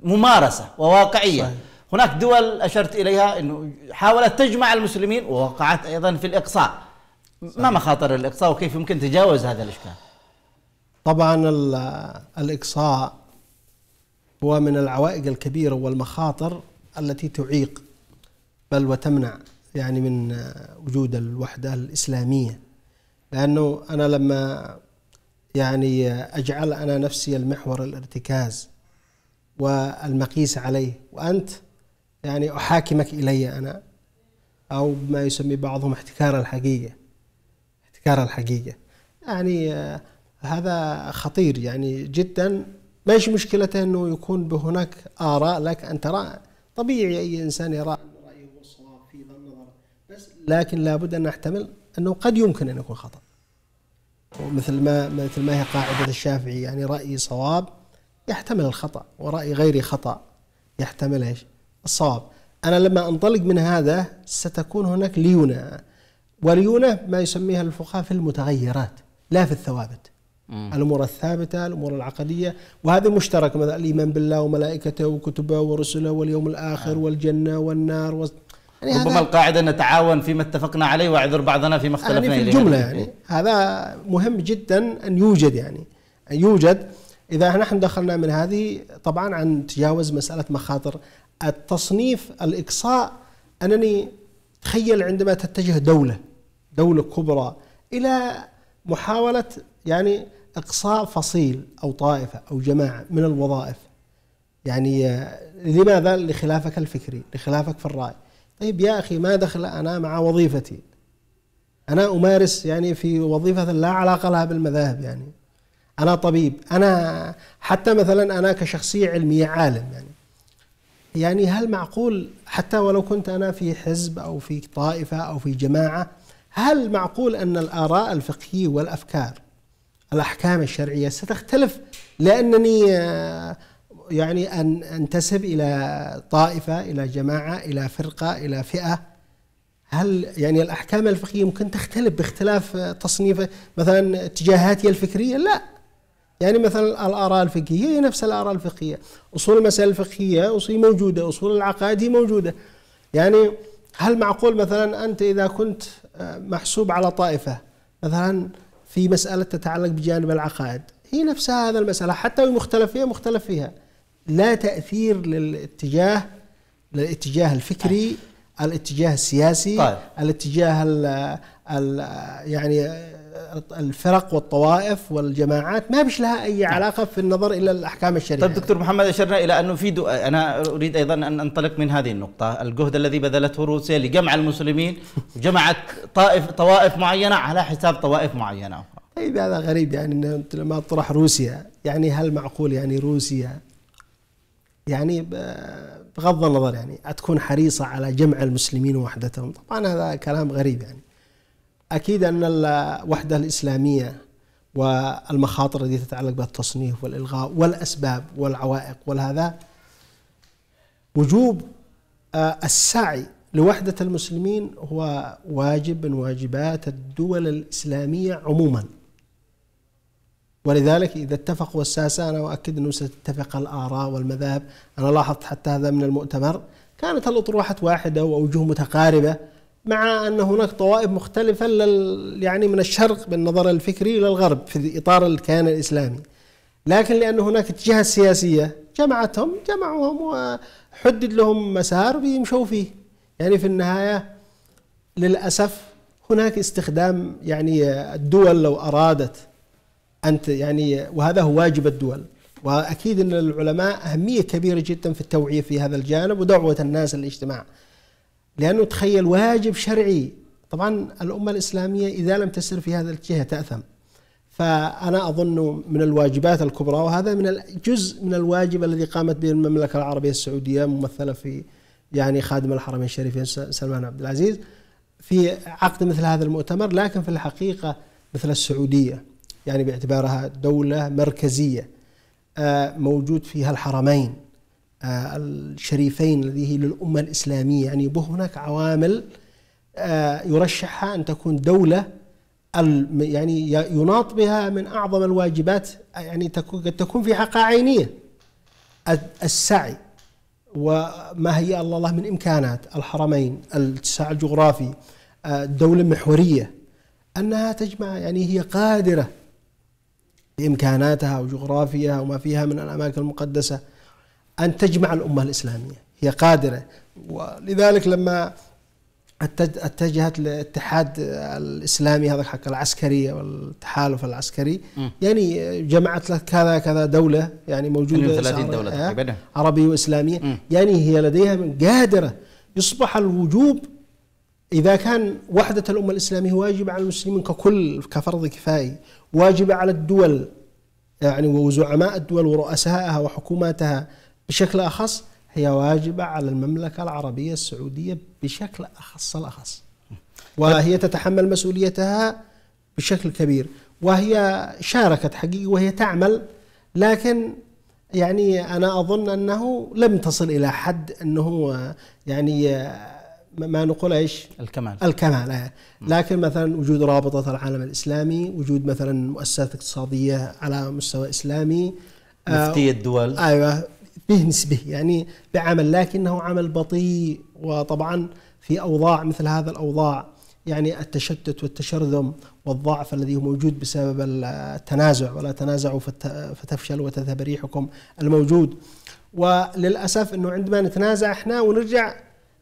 ممارسة وواقعية صحيح. هناك دول أشرت إليها أنه حاولت تجمع المسلمين ووقعت أيضا في الإقصاء صحيح. ما مخاطر الإقصاء وكيف يمكن تجاوز هذا الإشكال طبعا الإقصاء هو من العوائق الكبيرة والمخاطر التي تعيق بل وتمنع يعني من وجود الوحدة الإسلامية لأنه أنا لما يعني أجعل أنا نفسي المحور الارتكاز والمقيس عليه وأنت يعني أحاكمك إلي أنا أو ما يسمي بعضهم احتكار الحقيقة احتكار الحقيقة يعني آه، هذا خطير يعني جدا ليش مشكلته انه يكون هناك اراء لك ان ترى طبيعي اي انسان يرى رايه هو الصواب في ظن نظره بس لكن لابد ان نحتمل انه قد يمكن ان يكون خطا ومثل ما مثل ما هي قاعده الشافعي يعني رايي صواب يحتمل الخطا وراي غيري خطا يحتمل ايش؟ الصواب انا لما انطلق من هذا ستكون هناك ليونه وليونه ما يسميها الفقهاء في المتغيرات لا في الثوابت الامور الثابته الامور العقديه وهذا مشترك مثلا الايمان بالله وملائكته وكتبه ورسله واليوم الاخر آه. والجنه والنار و... يعني ربما القاعده نتعاون فيما اتفقنا عليه واعذر بعضنا فيما يعني اختلفنا يعني في الجمله يعني هذا مهم جدا ان يوجد يعني أن يوجد اذا نحن دخلنا من هذه طبعا عن تجاوز مساله مخاطر التصنيف الاقصاء انني تخيل عندما تتجه دوله دوله كبرى الى محاوله يعني اقصاء فصيل او طائفه او جماعه من الوظائف يعني آه، لماذا لخلافك الفكري لخلافك في الراي طيب يا اخي ما دخل انا مع وظيفتي انا امارس يعني في وظيفه لا علاقه لها بالمذاهب يعني انا طبيب انا حتى مثلا انا كشخصيه علميه عالم يعني يعني هل معقول حتى ولو كنت انا في حزب او في طائفه او في جماعه هل معقول ان الاراء الفقهيه والافكار الأحكام الشرعية ستختلف لأنني آه، يعني أن أنتسب إلى طائفة إلى جماعة إلى فرقة إلى فئة هل يعني الأحكام الفقهية ممكن تختلف باختلاف آه، تصنيف مثلا اتجاهاتي الفكرية لا يعني مثلا الآراء الفقهية هي نفس الآراء الفقهية أصول المسائل الفقهية أصول موجودة أصول العقائد هي موجودة يعني هل معقول مثلا أنت إذا كنت آه، محسوب على طائفة مثلا في مسألة تتعلق بجانب العقائد هي نفسها هذا المسألة حتى وإن مختلف فيها مختلف فيها لا تأثير للاتجاه للاتجاه الفكري طيب. الاتجاه السياسي طيب. الاتجاه الـ الـ يعني الفرق والطوائف والجماعات ما بش لها أي نعم. علاقة في النظر إلى الأحكام الشرعية طيب دكتور محمد أشرنا إلى أنه في أنا أريد أيضا أن أنطلق من هذه النقطة الجهد الذي بذلته روسيا لجمع المسلمين وجمعت طائف طوائف معينة على حساب طوائف معينة أخرى طيب هذا غريب يعني أنت لما تطرح روسيا يعني هل معقول يعني روسيا يعني بغض النظر يعني تكون حريصة على جمع المسلمين وحدتهم طبعا هذا كلام غريب يعني اكيد ان الوحده الاسلاميه والمخاطر التي تتعلق بالتصنيف والالغاء والاسباب والعوائق والهذا وجوب آه، السعي لوحده المسلمين هو واجب من واجبات الدول الاسلاميه عموما ولذلك اذا اتفقوا الساسه انا اؤكد انه ستتفق الاراء والمذاهب انا لاحظت حتى هذا من المؤتمر كانت الاطروحه واحده واوجه متقاربه مع أن هناك طوائف مختلفة لل يعني من الشرق بالنظر الفكري إلى الغرب في إطار الكيان الإسلامي لكن لأن هناك جهه سياسية جمعتهم جمعوهم وحدد لهم مسار بيمشوا فيه يعني في النهاية للأسف هناك استخدام يعني الدول لو أرادت ان يعني وهذا هو واجب الدول وأكيد أن العلماء أهمية كبيرة جدا في التوعية في هذا الجانب ودعوة الناس للاجتماع لأنه تخيل واجب شرعي طبعا الأمة الإسلامية إذا لم تسر في هذا الجهة تأثم فأنا أظن من الواجبات الكبرى وهذا من الجزء من الواجب الذي قامت به المملكة العربية السعودية ممثلة في يعني خادم الحرمين الشريفين سلمان عبد العزيز في عقد مثل هذا المؤتمر لكن في الحقيقة مثل السعودية يعني باعتبارها دولة مركزية آه، موجود فيها الحرمين آه، الشريفين الذي هي للأمة الإسلامية يعني هناك عوامل آه، يرشحها أن تكون دولة يعني يناط بها من أعظم الواجبات يعني قد تكون في حقها عينية السعي وما هي الله الله من إمكانات الحرمين الاتساع الجغرافي آه، الدولة المحورية أنها تجمع يعني هي قادرة بإمكاناتها وجغرافيها وما فيها من الأماكن المقدسة أن تجمع الأمة الإسلامية هي قادرة ولذلك لما اتجهت للاتحاد الاسلامي هذا حق العسكريه والتحالف العسكري م. يعني جمعت لك كذا كذا دوله يعني موجوده 30 دوله تقريبا آه، عربيه واسلاميه م. يعني هي لديها من قادره يصبح الوجوب اذا كان وحده الامه الاسلاميه واجبه على المسلمين ككل كفرض كفايه واجبه على الدول يعني وزعماء الدول ورؤسائها وحكوماتها بشكل أخص هي واجبة على المملكة العربية السعودية بشكل أخص الأخص وهي تتحمل مسؤوليتها بشكل كبير وهي شاركت حقيقة وهي تعمل لكن يعني أنا أظن أنه لم تصل إلى حد أنه يعني ما نقول ايش؟ الكمال الكمال لكن مثلا وجود رابطه العالم الاسلامي، وجود مثلا مؤسسات اقتصاديه على مستوى اسلامي آه، مفتي الدول ايوه به نسبه يعني بعمل لكنه عمل بطيء وطبعا في أوضاع مثل هذا الأوضاع يعني التشتت والتشرذم والضعف الذي هو موجود بسبب التنازع ولا تنازعوا فتفشل وتذهب ريحكم الموجود وللأسف أنه عندما نتنازع احنا ونرجع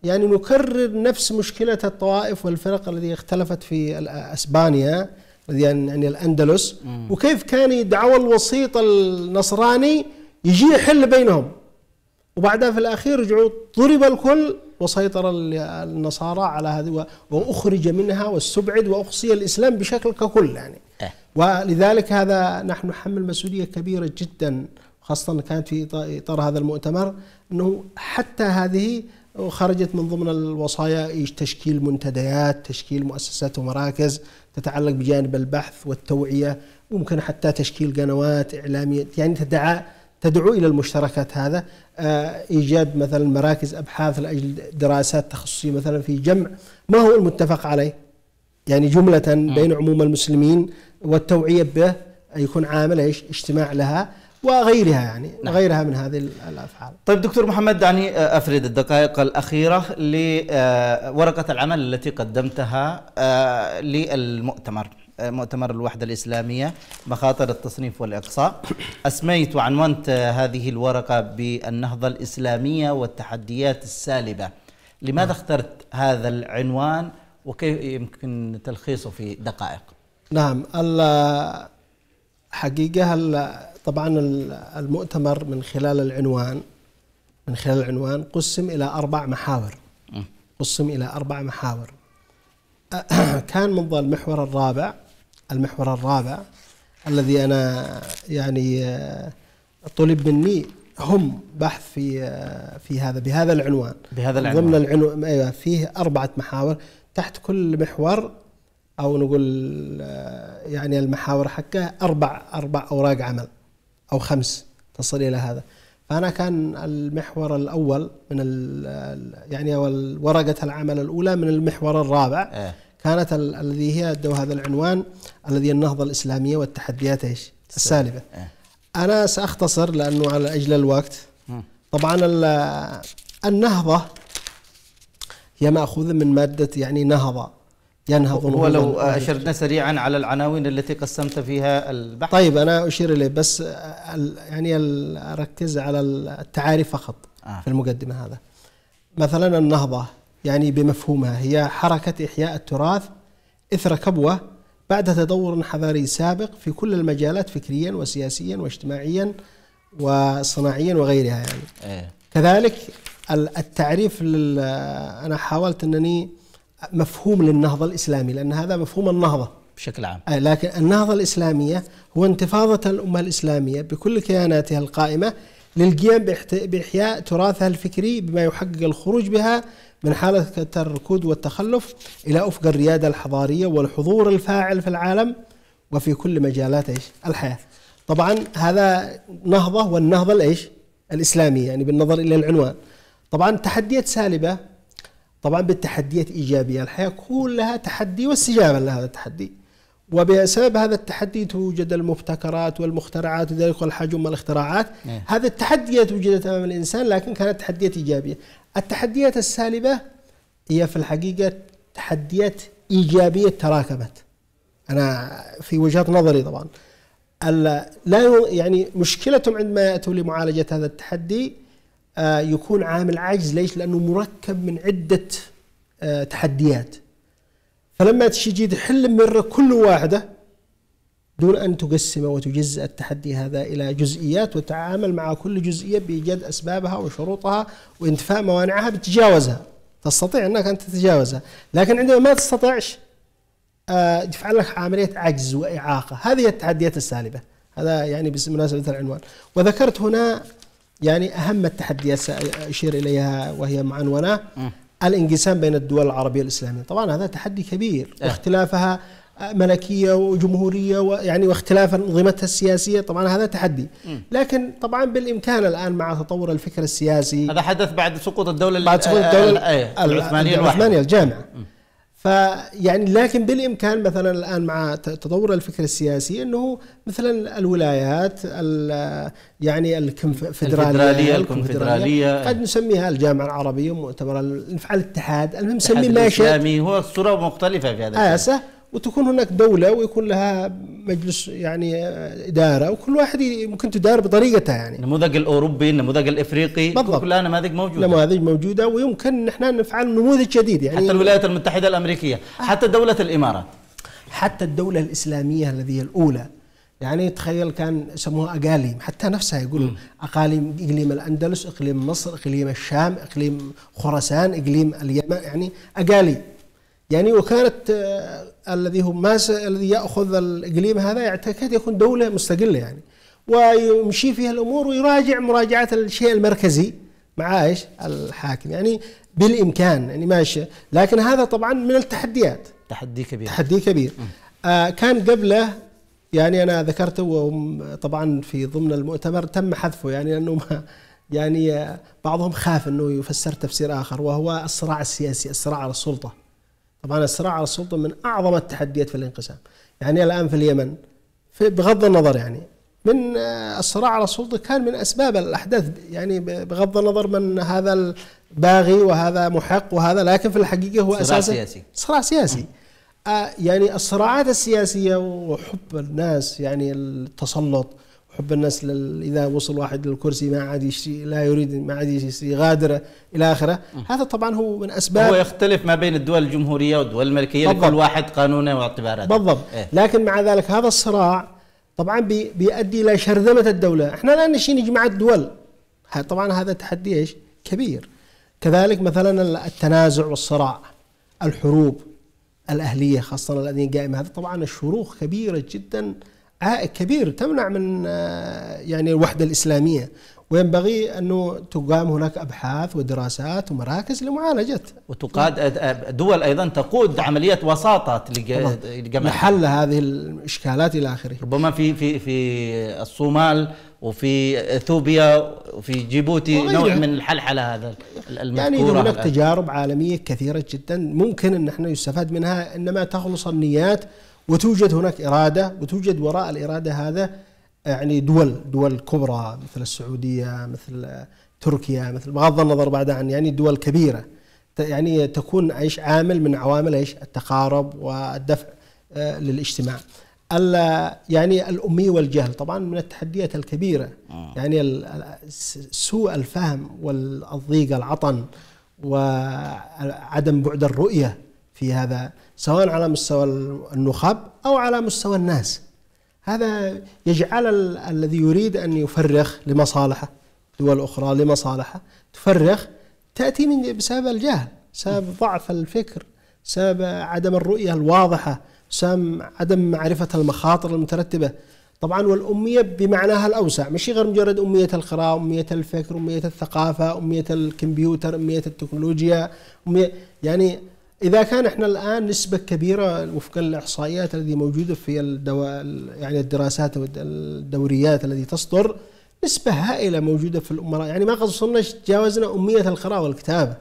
يعني نكرر نفس مشكلة الطوائف والفرق التي اختلفت في أسبانيا يعني, يعني الأندلس وكيف كان يدعو الوسيط النصراني يجي يحل بينهم وبعدها في الأخير رجعوا ضرب الكل وسيطر النصارى على هذه وأخرج منها واستبعد وأقصي الإسلام بشكل ككل يعني إيه. ولذلك هذا نحن نحمل مسؤولية كبيرة جدا خاصة كانت في إطار هذا المؤتمر أنه حتى هذه خرجت من ضمن الوصايا تشكيل منتديات تشكيل مؤسسات ومراكز تتعلق بجانب البحث والتوعية ممكن حتى تشكيل قنوات إعلامية يعني تدعى تدعو الى المشتركات هذا آه، ايجاد مثلا مراكز ابحاث لاجل دراسات تخصصيه مثلا في جمع ما هو المتفق عليه يعني جمله بين عموم المسلمين والتوعيه به يكون عامل ايش اجتماع لها وغيرها يعني نعم. غيرها من هذه الافعال. طيب دكتور محمد دعني افرد الدقائق الاخيره لورقه آه، العمل التي قدمتها آه، للمؤتمر. آه، مؤتمر الوحدة الإسلامية مخاطر التصنيف والإقصاء أسميت وعنونت هذه الورقة بالنهضة الإسلامية والتحديات السالبة لماذا نعم. اخترت هذا العنوان وكيف يمكن تلخيصه في دقائق نعم حقيقة طبعا المؤتمر من خلال العنوان من خلال العنوان قسم إلى أربع محاور قسم إلى أربع محاور كان من ضمن المحور الرابع المحور الرابع الذي أنا يعني آه، طلب مني هم بحث في آه، في هذا بهذا العنوان بهذا العنوان ضمن العنوان ايوه فيه اربعه محاور تحت كل محور او نقول آه، يعني المحاور حقه اربع اربع اوراق عمل او خمس تصل الى هذا فأنا كان المحور الأول من يعني ورقة العمل الأولى من المحور الرابع إيه؟ كانت الذي هي أدوا هذا العنوان الذي النهضة الإسلامية والتحديات إيش السالبة إيه؟ أنا سأختصر لأنه على أجل الوقت طبعا النهضة هي مأخوذة من مادة يعني نهضة ينهض ولو أشرنا سريعا على العناوين التي قسمت فيها البحث طيب أنا أشير إليه بس يعني أركز على التعاريف فقط آه. في المقدمة هذا مثلا النهضة يعني بمفهومها هي حركة إحياء التراث إثر كبوة بعد تدور حضاري سابق في كل المجالات فكريا وسياسيا واجتماعيا وصناعيا وغيرها يعني إيه. كذلك التعريف أنا حاولت أنني مفهوم للنهضة الإسلامية لأن هذا مفهوم النهضة بشكل عام آه، لكن النهضة الإسلامية هو انتفاضة الأمة الإسلامية بكل كياناتها القائمة للقيام بإحياء تراثها الفكري بما يحقق الخروج بها من حالة الركود والتخلف إلى أفق الريادة الحضارية والحضور الفاعل في العالم وفي كل مجالات إيش الحياة طبعا هذا نهضة والنهضة الإيش الإسلامية يعني بالنظر إلى العنوان طبعا تحديات سالبة طبعا بالتحديات إيجابية الحياة كلها تحدي واستجابة لهذا التحدي وبسبب هذا التحدي توجد المبتكرات والمخترعات وذلك الحجم والاختراعات إيه. هذه التحديات وجدت أمام الإنسان لكن كانت تحديات إيجابية التحديات السالبة هي في الحقيقة تحديات إيجابية تراكمت أنا في وجهة نظري طبعا لا يعني مشكلتهم عندما يأتوا لمعالجة هذا التحدي آه، يكون عامل عجز ليش؟ لأنه مركب من عدة آه، تحديات فلما تجي تحل مرة كل واحدة دون أن تقسم وتجزء التحدي هذا إلى جزئيات وتعامل مع كل جزئية بإيجاد أسبابها وشروطها وانتفاء موانعها بتجاوزها تستطيع أنك أن تتجاوزها لكن عندما ما تستطيعش تفعل آه، لك عملية عجز وإعاقة هذه التحديات السالبة هذا يعني بمناسبة العنوان وذكرت هنا يعني أهم التحديات سأشير إليها وهي معنونة الانقسام بين الدول العربية الاسلاميه، طبعا هذا تحدي كبير آه. اختلافها ملكية وجمهورية ويعني واختلاف أنظمتها السياسية طبعا هذا تحدي لكن طبعا بالإمكان الآن مع تطور الفكر السياسي هذا حدث بعد سقوط الدولة بعد سقوط الدولة آه، آه، العثمانية الجامعة فيعني لكن بالامكان مثلا الان مع تطور الفكر السياسي انه مثلا الولايات يعني الكونفدراليه الفدراليه الكونفدراليه قد نسميها الجامعه العربيه مؤتمر الاتحاد المهم سمي ما شئت هو الصوره مختلفه في هذا آه وتكون هناك دولة ويكون لها مجلس يعني آه، إدارة وكل واحد ممكن تدار بطريقتها يعني النموذج الأوروبي النموذج الإفريقي بالضبط كلها نماذج موجودة نماذج موجودة ويمكن نحن نفعل نموذج جديد يعني حتى الولايات المتحدة الأمريكية آه. حتى دولة الإمارات حتى الدولة الإسلامية الذي هي الأولى يعني تخيل كان سموها أقاليم حتى نفسها يقول أقاليم إقليم الأندلس إقليم مصر إقليم الشام إقليم خراسان إقليم اليمن يعني أقاليم يعني وكانت آه، الذي هو ماس الذي ياخذ الإقليم هذا يعتقد يكون دوله مستقله يعني ويمشي فيها الامور ويراجع مراجعه الشيء المركزي مع ايش؟ الحاكم يعني بالامكان يعني ماشيه لكن هذا طبعا من التحديات تحدي كبير تحدي كبير آه كان قبله يعني انا ذكرته طبعا في ضمن المؤتمر تم حذفه يعني لانه ما يعني آه، بعضهم خاف انه يفسر تفسير اخر وهو الصراع السياسي الصراع على السلطه طبعا الصراع على السلطه من اعظم التحديات في الانقسام يعني الان في اليمن في بغض النظر يعني من آه، الصراع على السلطه كان من اسباب الاحداث يعني بغض النظر من هذا الباغي وهذا محق وهذا لكن في الحقيقه هو اساسا صراع سياسي صراع سياسي آه، يعني الصراعات السياسيه وحب الناس يعني التسلط وحب الناس لل... اذا وصل واحد للكرسي ما عاد يشتري لا يريد ما عاد يشتري غادره الى اخره هذا طبعا هو من اسباب هو يختلف ما بين الدول الجمهوريه والدول الملكيه بالضبط. لكل واحد قانونه واعتباراته بالضبط إيه؟ لكن مع ذلك هذا الصراع طبعا بي... بيؤدي الى شرذمه الدوله احنا الان نشين نجمع الدول طبعا هذا تحدي ايش كبير كذلك مثلا التنازع والصراع الحروب الاهليه خاصه الذين قائمه هذا طبعا الشروخ كبيره جدا عائق كبير تمنع من آه، يعني الوحدة الإسلامية وينبغي أنه تقام هناك أبحاث ودراسات ومراكز لمعالجة وتقاد دول أيضا تقود عملية وساطة لجمع لحل هذه الإشكالات إلى آخره ربما في في في الصومال وفي اثيوبيا وفي جيبوتي نوع من الحلحله هذا يعني هناك تجارب عالميه كثيره جدا ممكن ان احنا يستفاد منها انما تخلص النيات وتوجد هناك إرادة وتوجد وراء الإرادة هذا يعني دول دول كبرى مثل السعودية مثل تركيا مثل بغض النظر بعد عن يعني دول كبيرة يعني تكون ايش عامل من عوامل ايش التقارب والدفع آه، للاجتماع يعني الأمية والجهل طبعا من التحديات الكبيرة آه. يعني سوء الفهم والضيق العطن وعدم بعد الرؤية في هذا سواء على مستوى النخب أو على مستوى الناس هذا يجعل ال الذي يريد أن يفرخ لمصالحه دول أخرى لمصالحه تفرخ تأتي من بسبب الجهل بسبب ضعف الفكر بسبب عدم الرؤية الواضحة سبب عدم معرفة المخاطر المترتبة طبعا والأمية بمعناها الأوسع مش غير مجرد أمية القراءة أمية الفكر أمية الثقافة أمية الكمبيوتر أمية التكنولوجيا أمية يعني اذا كان احنا الان نسبه كبيره وفق الاحصائيات التي موجوده في الدواء يعني الدراسات والدوريات التي تصدر نسبه هائله موجوده في الامراء يعني ما قد وصلنا تجاوزنا اميه القراءه والكتابه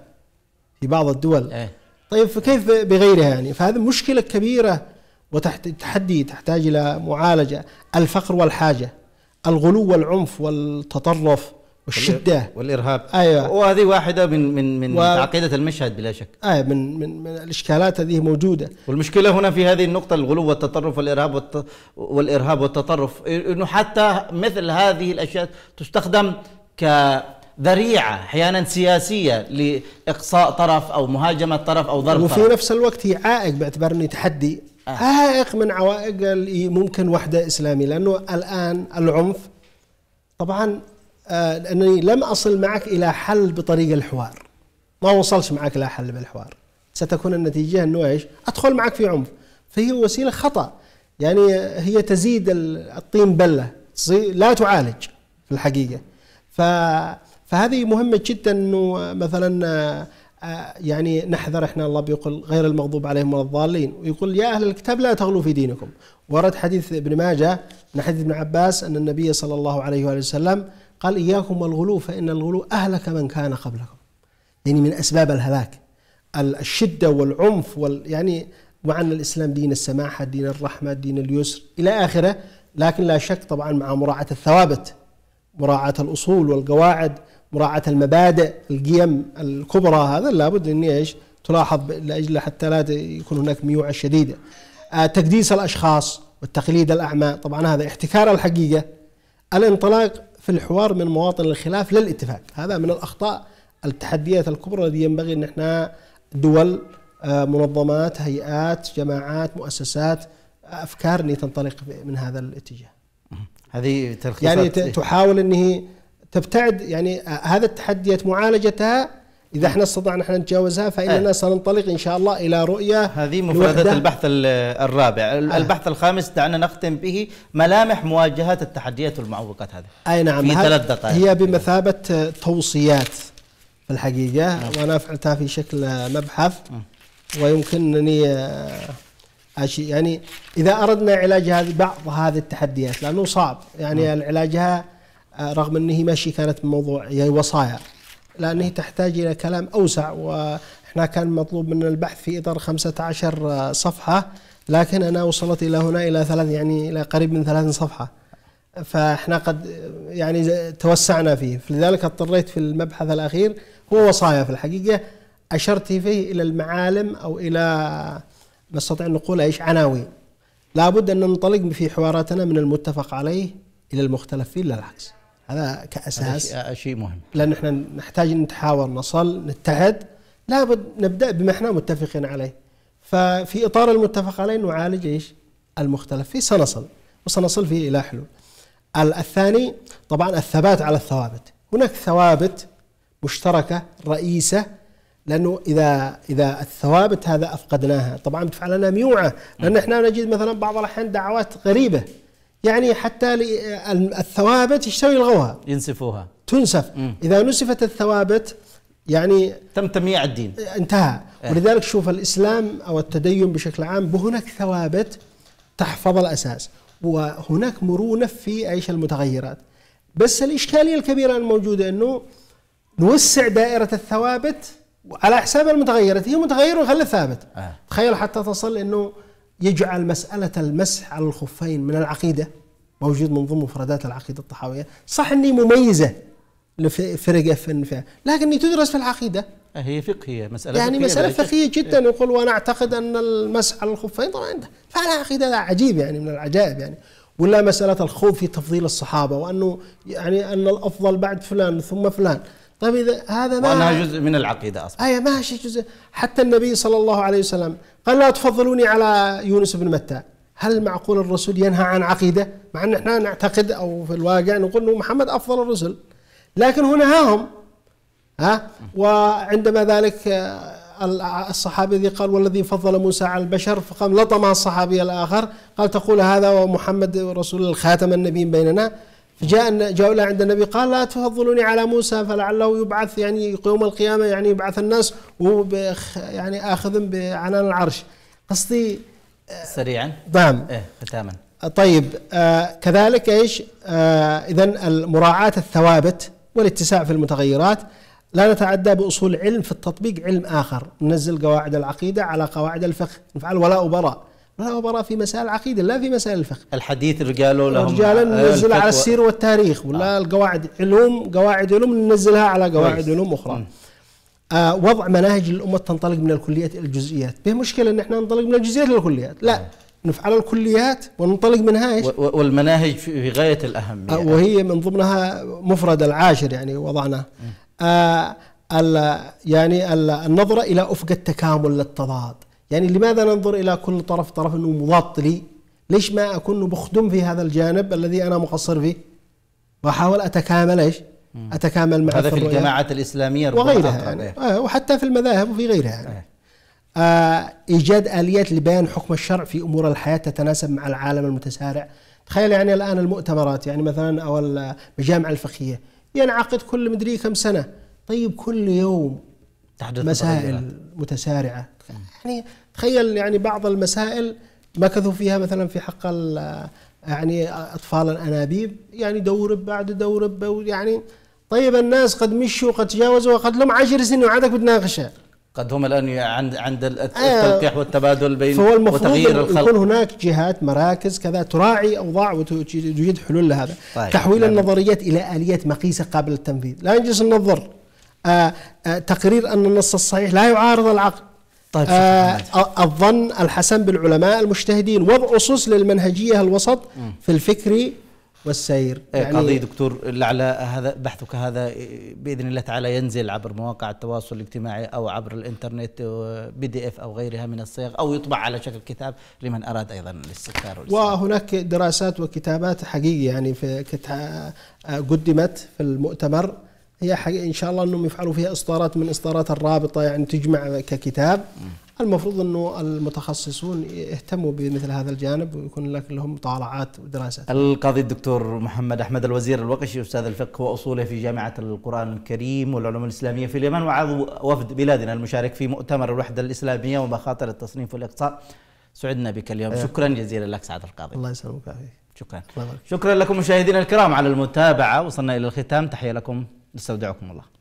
في بعض الدول إيه. طيب فكيف بغيرها يعني فهذه مشكله كبيره وتحت تحدي تحتاج الى معالجه الفقر والحاجه الغلو والعنف والتطرف والشده والارهاب ايوه وهذه واحده من من من و... عقيده المشهد بلا شك ايوه من من من الاشكالات هذه موجوده والمشكله هنا في هذه النقطه الغلو والتطرف والارهاب والت... والارهاب والتطرف انه حتى مثل هذه الاشياء تستخدم ك ذريعة أحيانا سياسية لإقصاء طرف أو مهاجمة طرف أو ضرب وفي طرف. نفس الوقت هي عائق باعتبار أنه تحدي آه. عائق من عوائق ممكن وحدة إسلامية لأنه الآن العنف طبعا آه، لأنني لم أصل معك إلى حل بطريق الحوار ما وصلش معك إلى حل بالحوار ستكون النتيجة أنه إيش أدخل معك في عنف فهي وسيلة خطأ يعني هي تزيد الطين بلة لا تعالج في الحقيقة ف فهذه مهمة جدا انه مثلا آه، آه، يعني نحذر احنا الله بيقول غير المغضوب عليهم ولا الضالين ويقول يا اهل الكتاب لا تغلوا في دينكم ورد حديث ابن ماجه من حديث ابن عباس ان النبي صلى الله عليه واله وسلم قال إياكم والغلو فإن الغلو أهلك من كان قبلكم يعني من أسباب الهلاك الشدة والعنف وال يعني مع أن الإسلام دين السماحة دين الرحمة دين اليسر إلى آخره لكن لا شك طبعا مع مراعاة الثوابت مراعاة الأصول والقواعد مراعاة المبادئ القيم الكبرى هذا لابد أن إيش تلاحظ لأجل حتى لا يكون هناك ميوعة شديدة آه، تقديس الأشخاص والتقليد الأعمى طبعا هذا احتكار الحقيقة الانطلاق في الحوار من مواطن الخلاف للاتفاق هذا من الأخطاء التحديات الكبرى التي ينبغي أن احنا دول آه، منظمات هيئات جماعات مؤسسات أفكار تنطلق من هذا الاتجاه هذه تلخيصات يعني تحاول أن هي تبتعد يعني آه، هذا التحديات معالجتها إذا احنا استطعنا احنا نتجاوزها فإننا آه. سننطلق إن شاء الله إلى رؤية هذه مفردات البحث الرابع آه. البحث الخامس دعنا نختم به ملامح مواجهة التحديات والمعوقات هذه أي نعم في ثلاث دقائق هي بمثابة توصيات في الحقيقة آه. وأنا فعلتها في شكل مبحث آه. ويمكنني أشي يعني إذا أردنا علاج هذه بعض هذه التحديات لأنه صعب يعني آه. علاجها رغم أنه ماشي كانت موضوع يعني وصايا لأنه تحتاج إلى كلام أوسع وإحنا كان مطلوب من البحث في إطار 15 صفحة لكن أنا وصلت إلى هنا إلى ثلاث يعني إلى قريب من ثلاث صفحة فإحنا قد يعني توسعنا فيه فلذلك اضطريت في المبحث الأخير هو وصايا في الحقيقة أشرت فيه إلى المعالم أو إلى نستطيع أن نقول إيش عناوين لابد أن ننطلق في حواراتنا من المتفق عليه إلى المختلف فيه لا العكس هذا كأساس هذا شيء مهم لأن احنا نحتاج نتحاور نصل نتحد لابد نبدأ بما احنا متفقين عليه ففي إطار المتفق عليه نعالج إيش المختلف فيه سنصل وسنصل فيه إلى حلول الثاني طبعا الثبات على الثوابت هناك ثوابت مشتركة رئيسة لأنه إذا إذا الثوابت هذا أفقدناها طبعا بتفعل لنا ميوعة لأن احنا نجد مثلا بعض الأحيان دعوات غريبة يعني حتى الثوابت يشتوي يلغوها ينسفوها تنسف مم. إذا نسفت الثوابت يعني تم تمييع الدين انتهى اه. ولذلك شوف الإسلام أو التدين بشكل عام بهناك ثوابت تحفظ الأساس وهناك مرونة في عيش المتغيرات بس الإشكالية الكبيرة الموجودة أنه نوسع دائرة الثوابت على حساب المتغيرات هي متغير وخلى ثابت آه. تخيل حتى تصل أنه يجعل مسألة المسح على الخفين من العقيدة موجود من ضمن مفردات العقيدة الطحاوية صح أني مميزة لفرقة في لكني تدرس في العقيدة هي فقهية مسألة يعني فقهية مسألة فقهية جدا إيه؟ يقول وأنا أعتقد أن المسح على الخفين طبعا عنده فعلى عقيدة عجيب يعني من العجائب يعني ولا مسألة الخوف في تفضيل الصحابة وأنه يعني أن الأفضل بعد فلان ثم فلان طيب اذا هذا ما وانها جزء من العقيده اصلا اي آه، ماشي جزء حتى النبي صلى الله عليه وسلم قال لا تفضلوني على يونس بن متى هل معقول الرسول ينهى عن عقيده مع ان احنا نعتقد او في الواقع نقول انه محمد افضل الرسل لكن هو نهاهم ها وعندما ذلك آه، الصحابي الذي قال والذي فضل موسى على البشر فقام لطم الصحابي الاخر قال تقول هذا ومحمد رسول الخاتم النبي بيننا جاء جاءوا له عند النبي قال لا تفضلوني على موسى فلعله يبعث يعني يوم القيامه يعني يبعث الناس وهو يعني اخذ بعنان العرش قصدي آه، سريعا نعم إيه ختاما طيب آه كذلك ايش آه اذا مراعاه الثوابت والاتساع في المتغيرات لا نتعدى باصول علم في التطبيق علم اخر ننزل قواعد العقيده على قواعد الفقه نفعل ولا براء لا مباراة في مسائل العقيدة لا في مسائل الفقه الحديث اللي قالوا لهم رجالا آه، ننزل على السير والتاريخ ولا آه. القواعد علوم قواعد علوم ننزلها على قواعد علوم أخرى م. آه وضع مناهج الأمة تنطلق من الكليات إلى الجزئيات به مشكلة أن احنا ننطلق من الجزئيات للكليات لا آه. نفعل الكليات وننطلق منها ايش؟ والمناهج في غايه الاهميه آه يعني. وهي من ضمنها مفرد العاشر يعني وضعنا آه يعني النظره الى افق التكامل للتضاد يعني لماذا ننظر إلى كل طرف طرف أنه مضاد لي ليش ما أكون بخدم في هذا الجانب الذي أنا مقصر فيه وأحاول أتكامل إيش أتكامل مع هذا في الجماعات الإسلامية وغيرها يعني. آه، وحتى في المذاهب وفي غيرها يعني. آه. آه إيجاد آليات لبيان حكم الشرع في أمور الحياة تتناسب مع العالم المتسارع تخيل يعني الآن المؤتمرات يعني مثلا أو المجامع الفقهية ينعقد كل مدري كم سنة طيب كل يوم تحدث مسائل متسارعة يعني تخيل يعني بعض المسائل مكثوا فيها مثلا في حق يعني اطفال الانابيب يعني دورب بعد دورب يعني طيب الناس قد مشوا قد تجاوزوا قد لهم عشر سنين وعادك بتناقشها قد هم الان عند عند آه، التلقيح والتبادل بين فهو وتغيير الخلق يكون هناك جهات مراكز كذا تراعي اوضاع وتوجد حلول لهذا طيب تحويل نعم. النظريات الى اليات مقيسه قابله للتنفيذ لا يجلس ننظر آآ آه، آآ آه، تقرير ان النص الصحيح لا يعارض العقل طيب آه الظن الحسن بالعلماء المجتهدين وضع أسس للمنهجية الوسط م. في الفكر والسير إيه، يعني قاضي دكتور لعل هذا بحثك هذا باذن الله تعالى ينزل عبر مواقع التواصل الاجتماعي او عبر الانترنت بي دي اف او غيرها من الصيغ او يطبع على شكل كتاب لمن اراد ايضا الاستفسار وهناك دراسات وكتابات حقيقيه يعني في قدمت في المؤتمر هي حاجة ان شاء الله انهم يفعلوا فيها اصدارات من اصدارات الرابطه يعني تجمع ككتاب المفروض انه المتخصصون يهتموا بمثل هذا الجانب ويكون لك لهم مطالعات ودراسات. القاضي الدكتور محمد احمد الوزير الوقشي استاذ الفقه واصوله في جامعه القران الكريم والعلوم الاسلاميه في اليمن وعضو وفد بلادنا المشارك في مؤتمر الوحده الاسلاميه ومخاطر التصنيف والاقصاء. سعدنا بك اليوم أيوه. شكرا جزيلا لك سعاده القاضي. الله يسلمك شكرا. الله شكرا لكم مشاهدينا الكرام على المتابعه وصلنا الى الختام تحيه لكم نستودعكم الله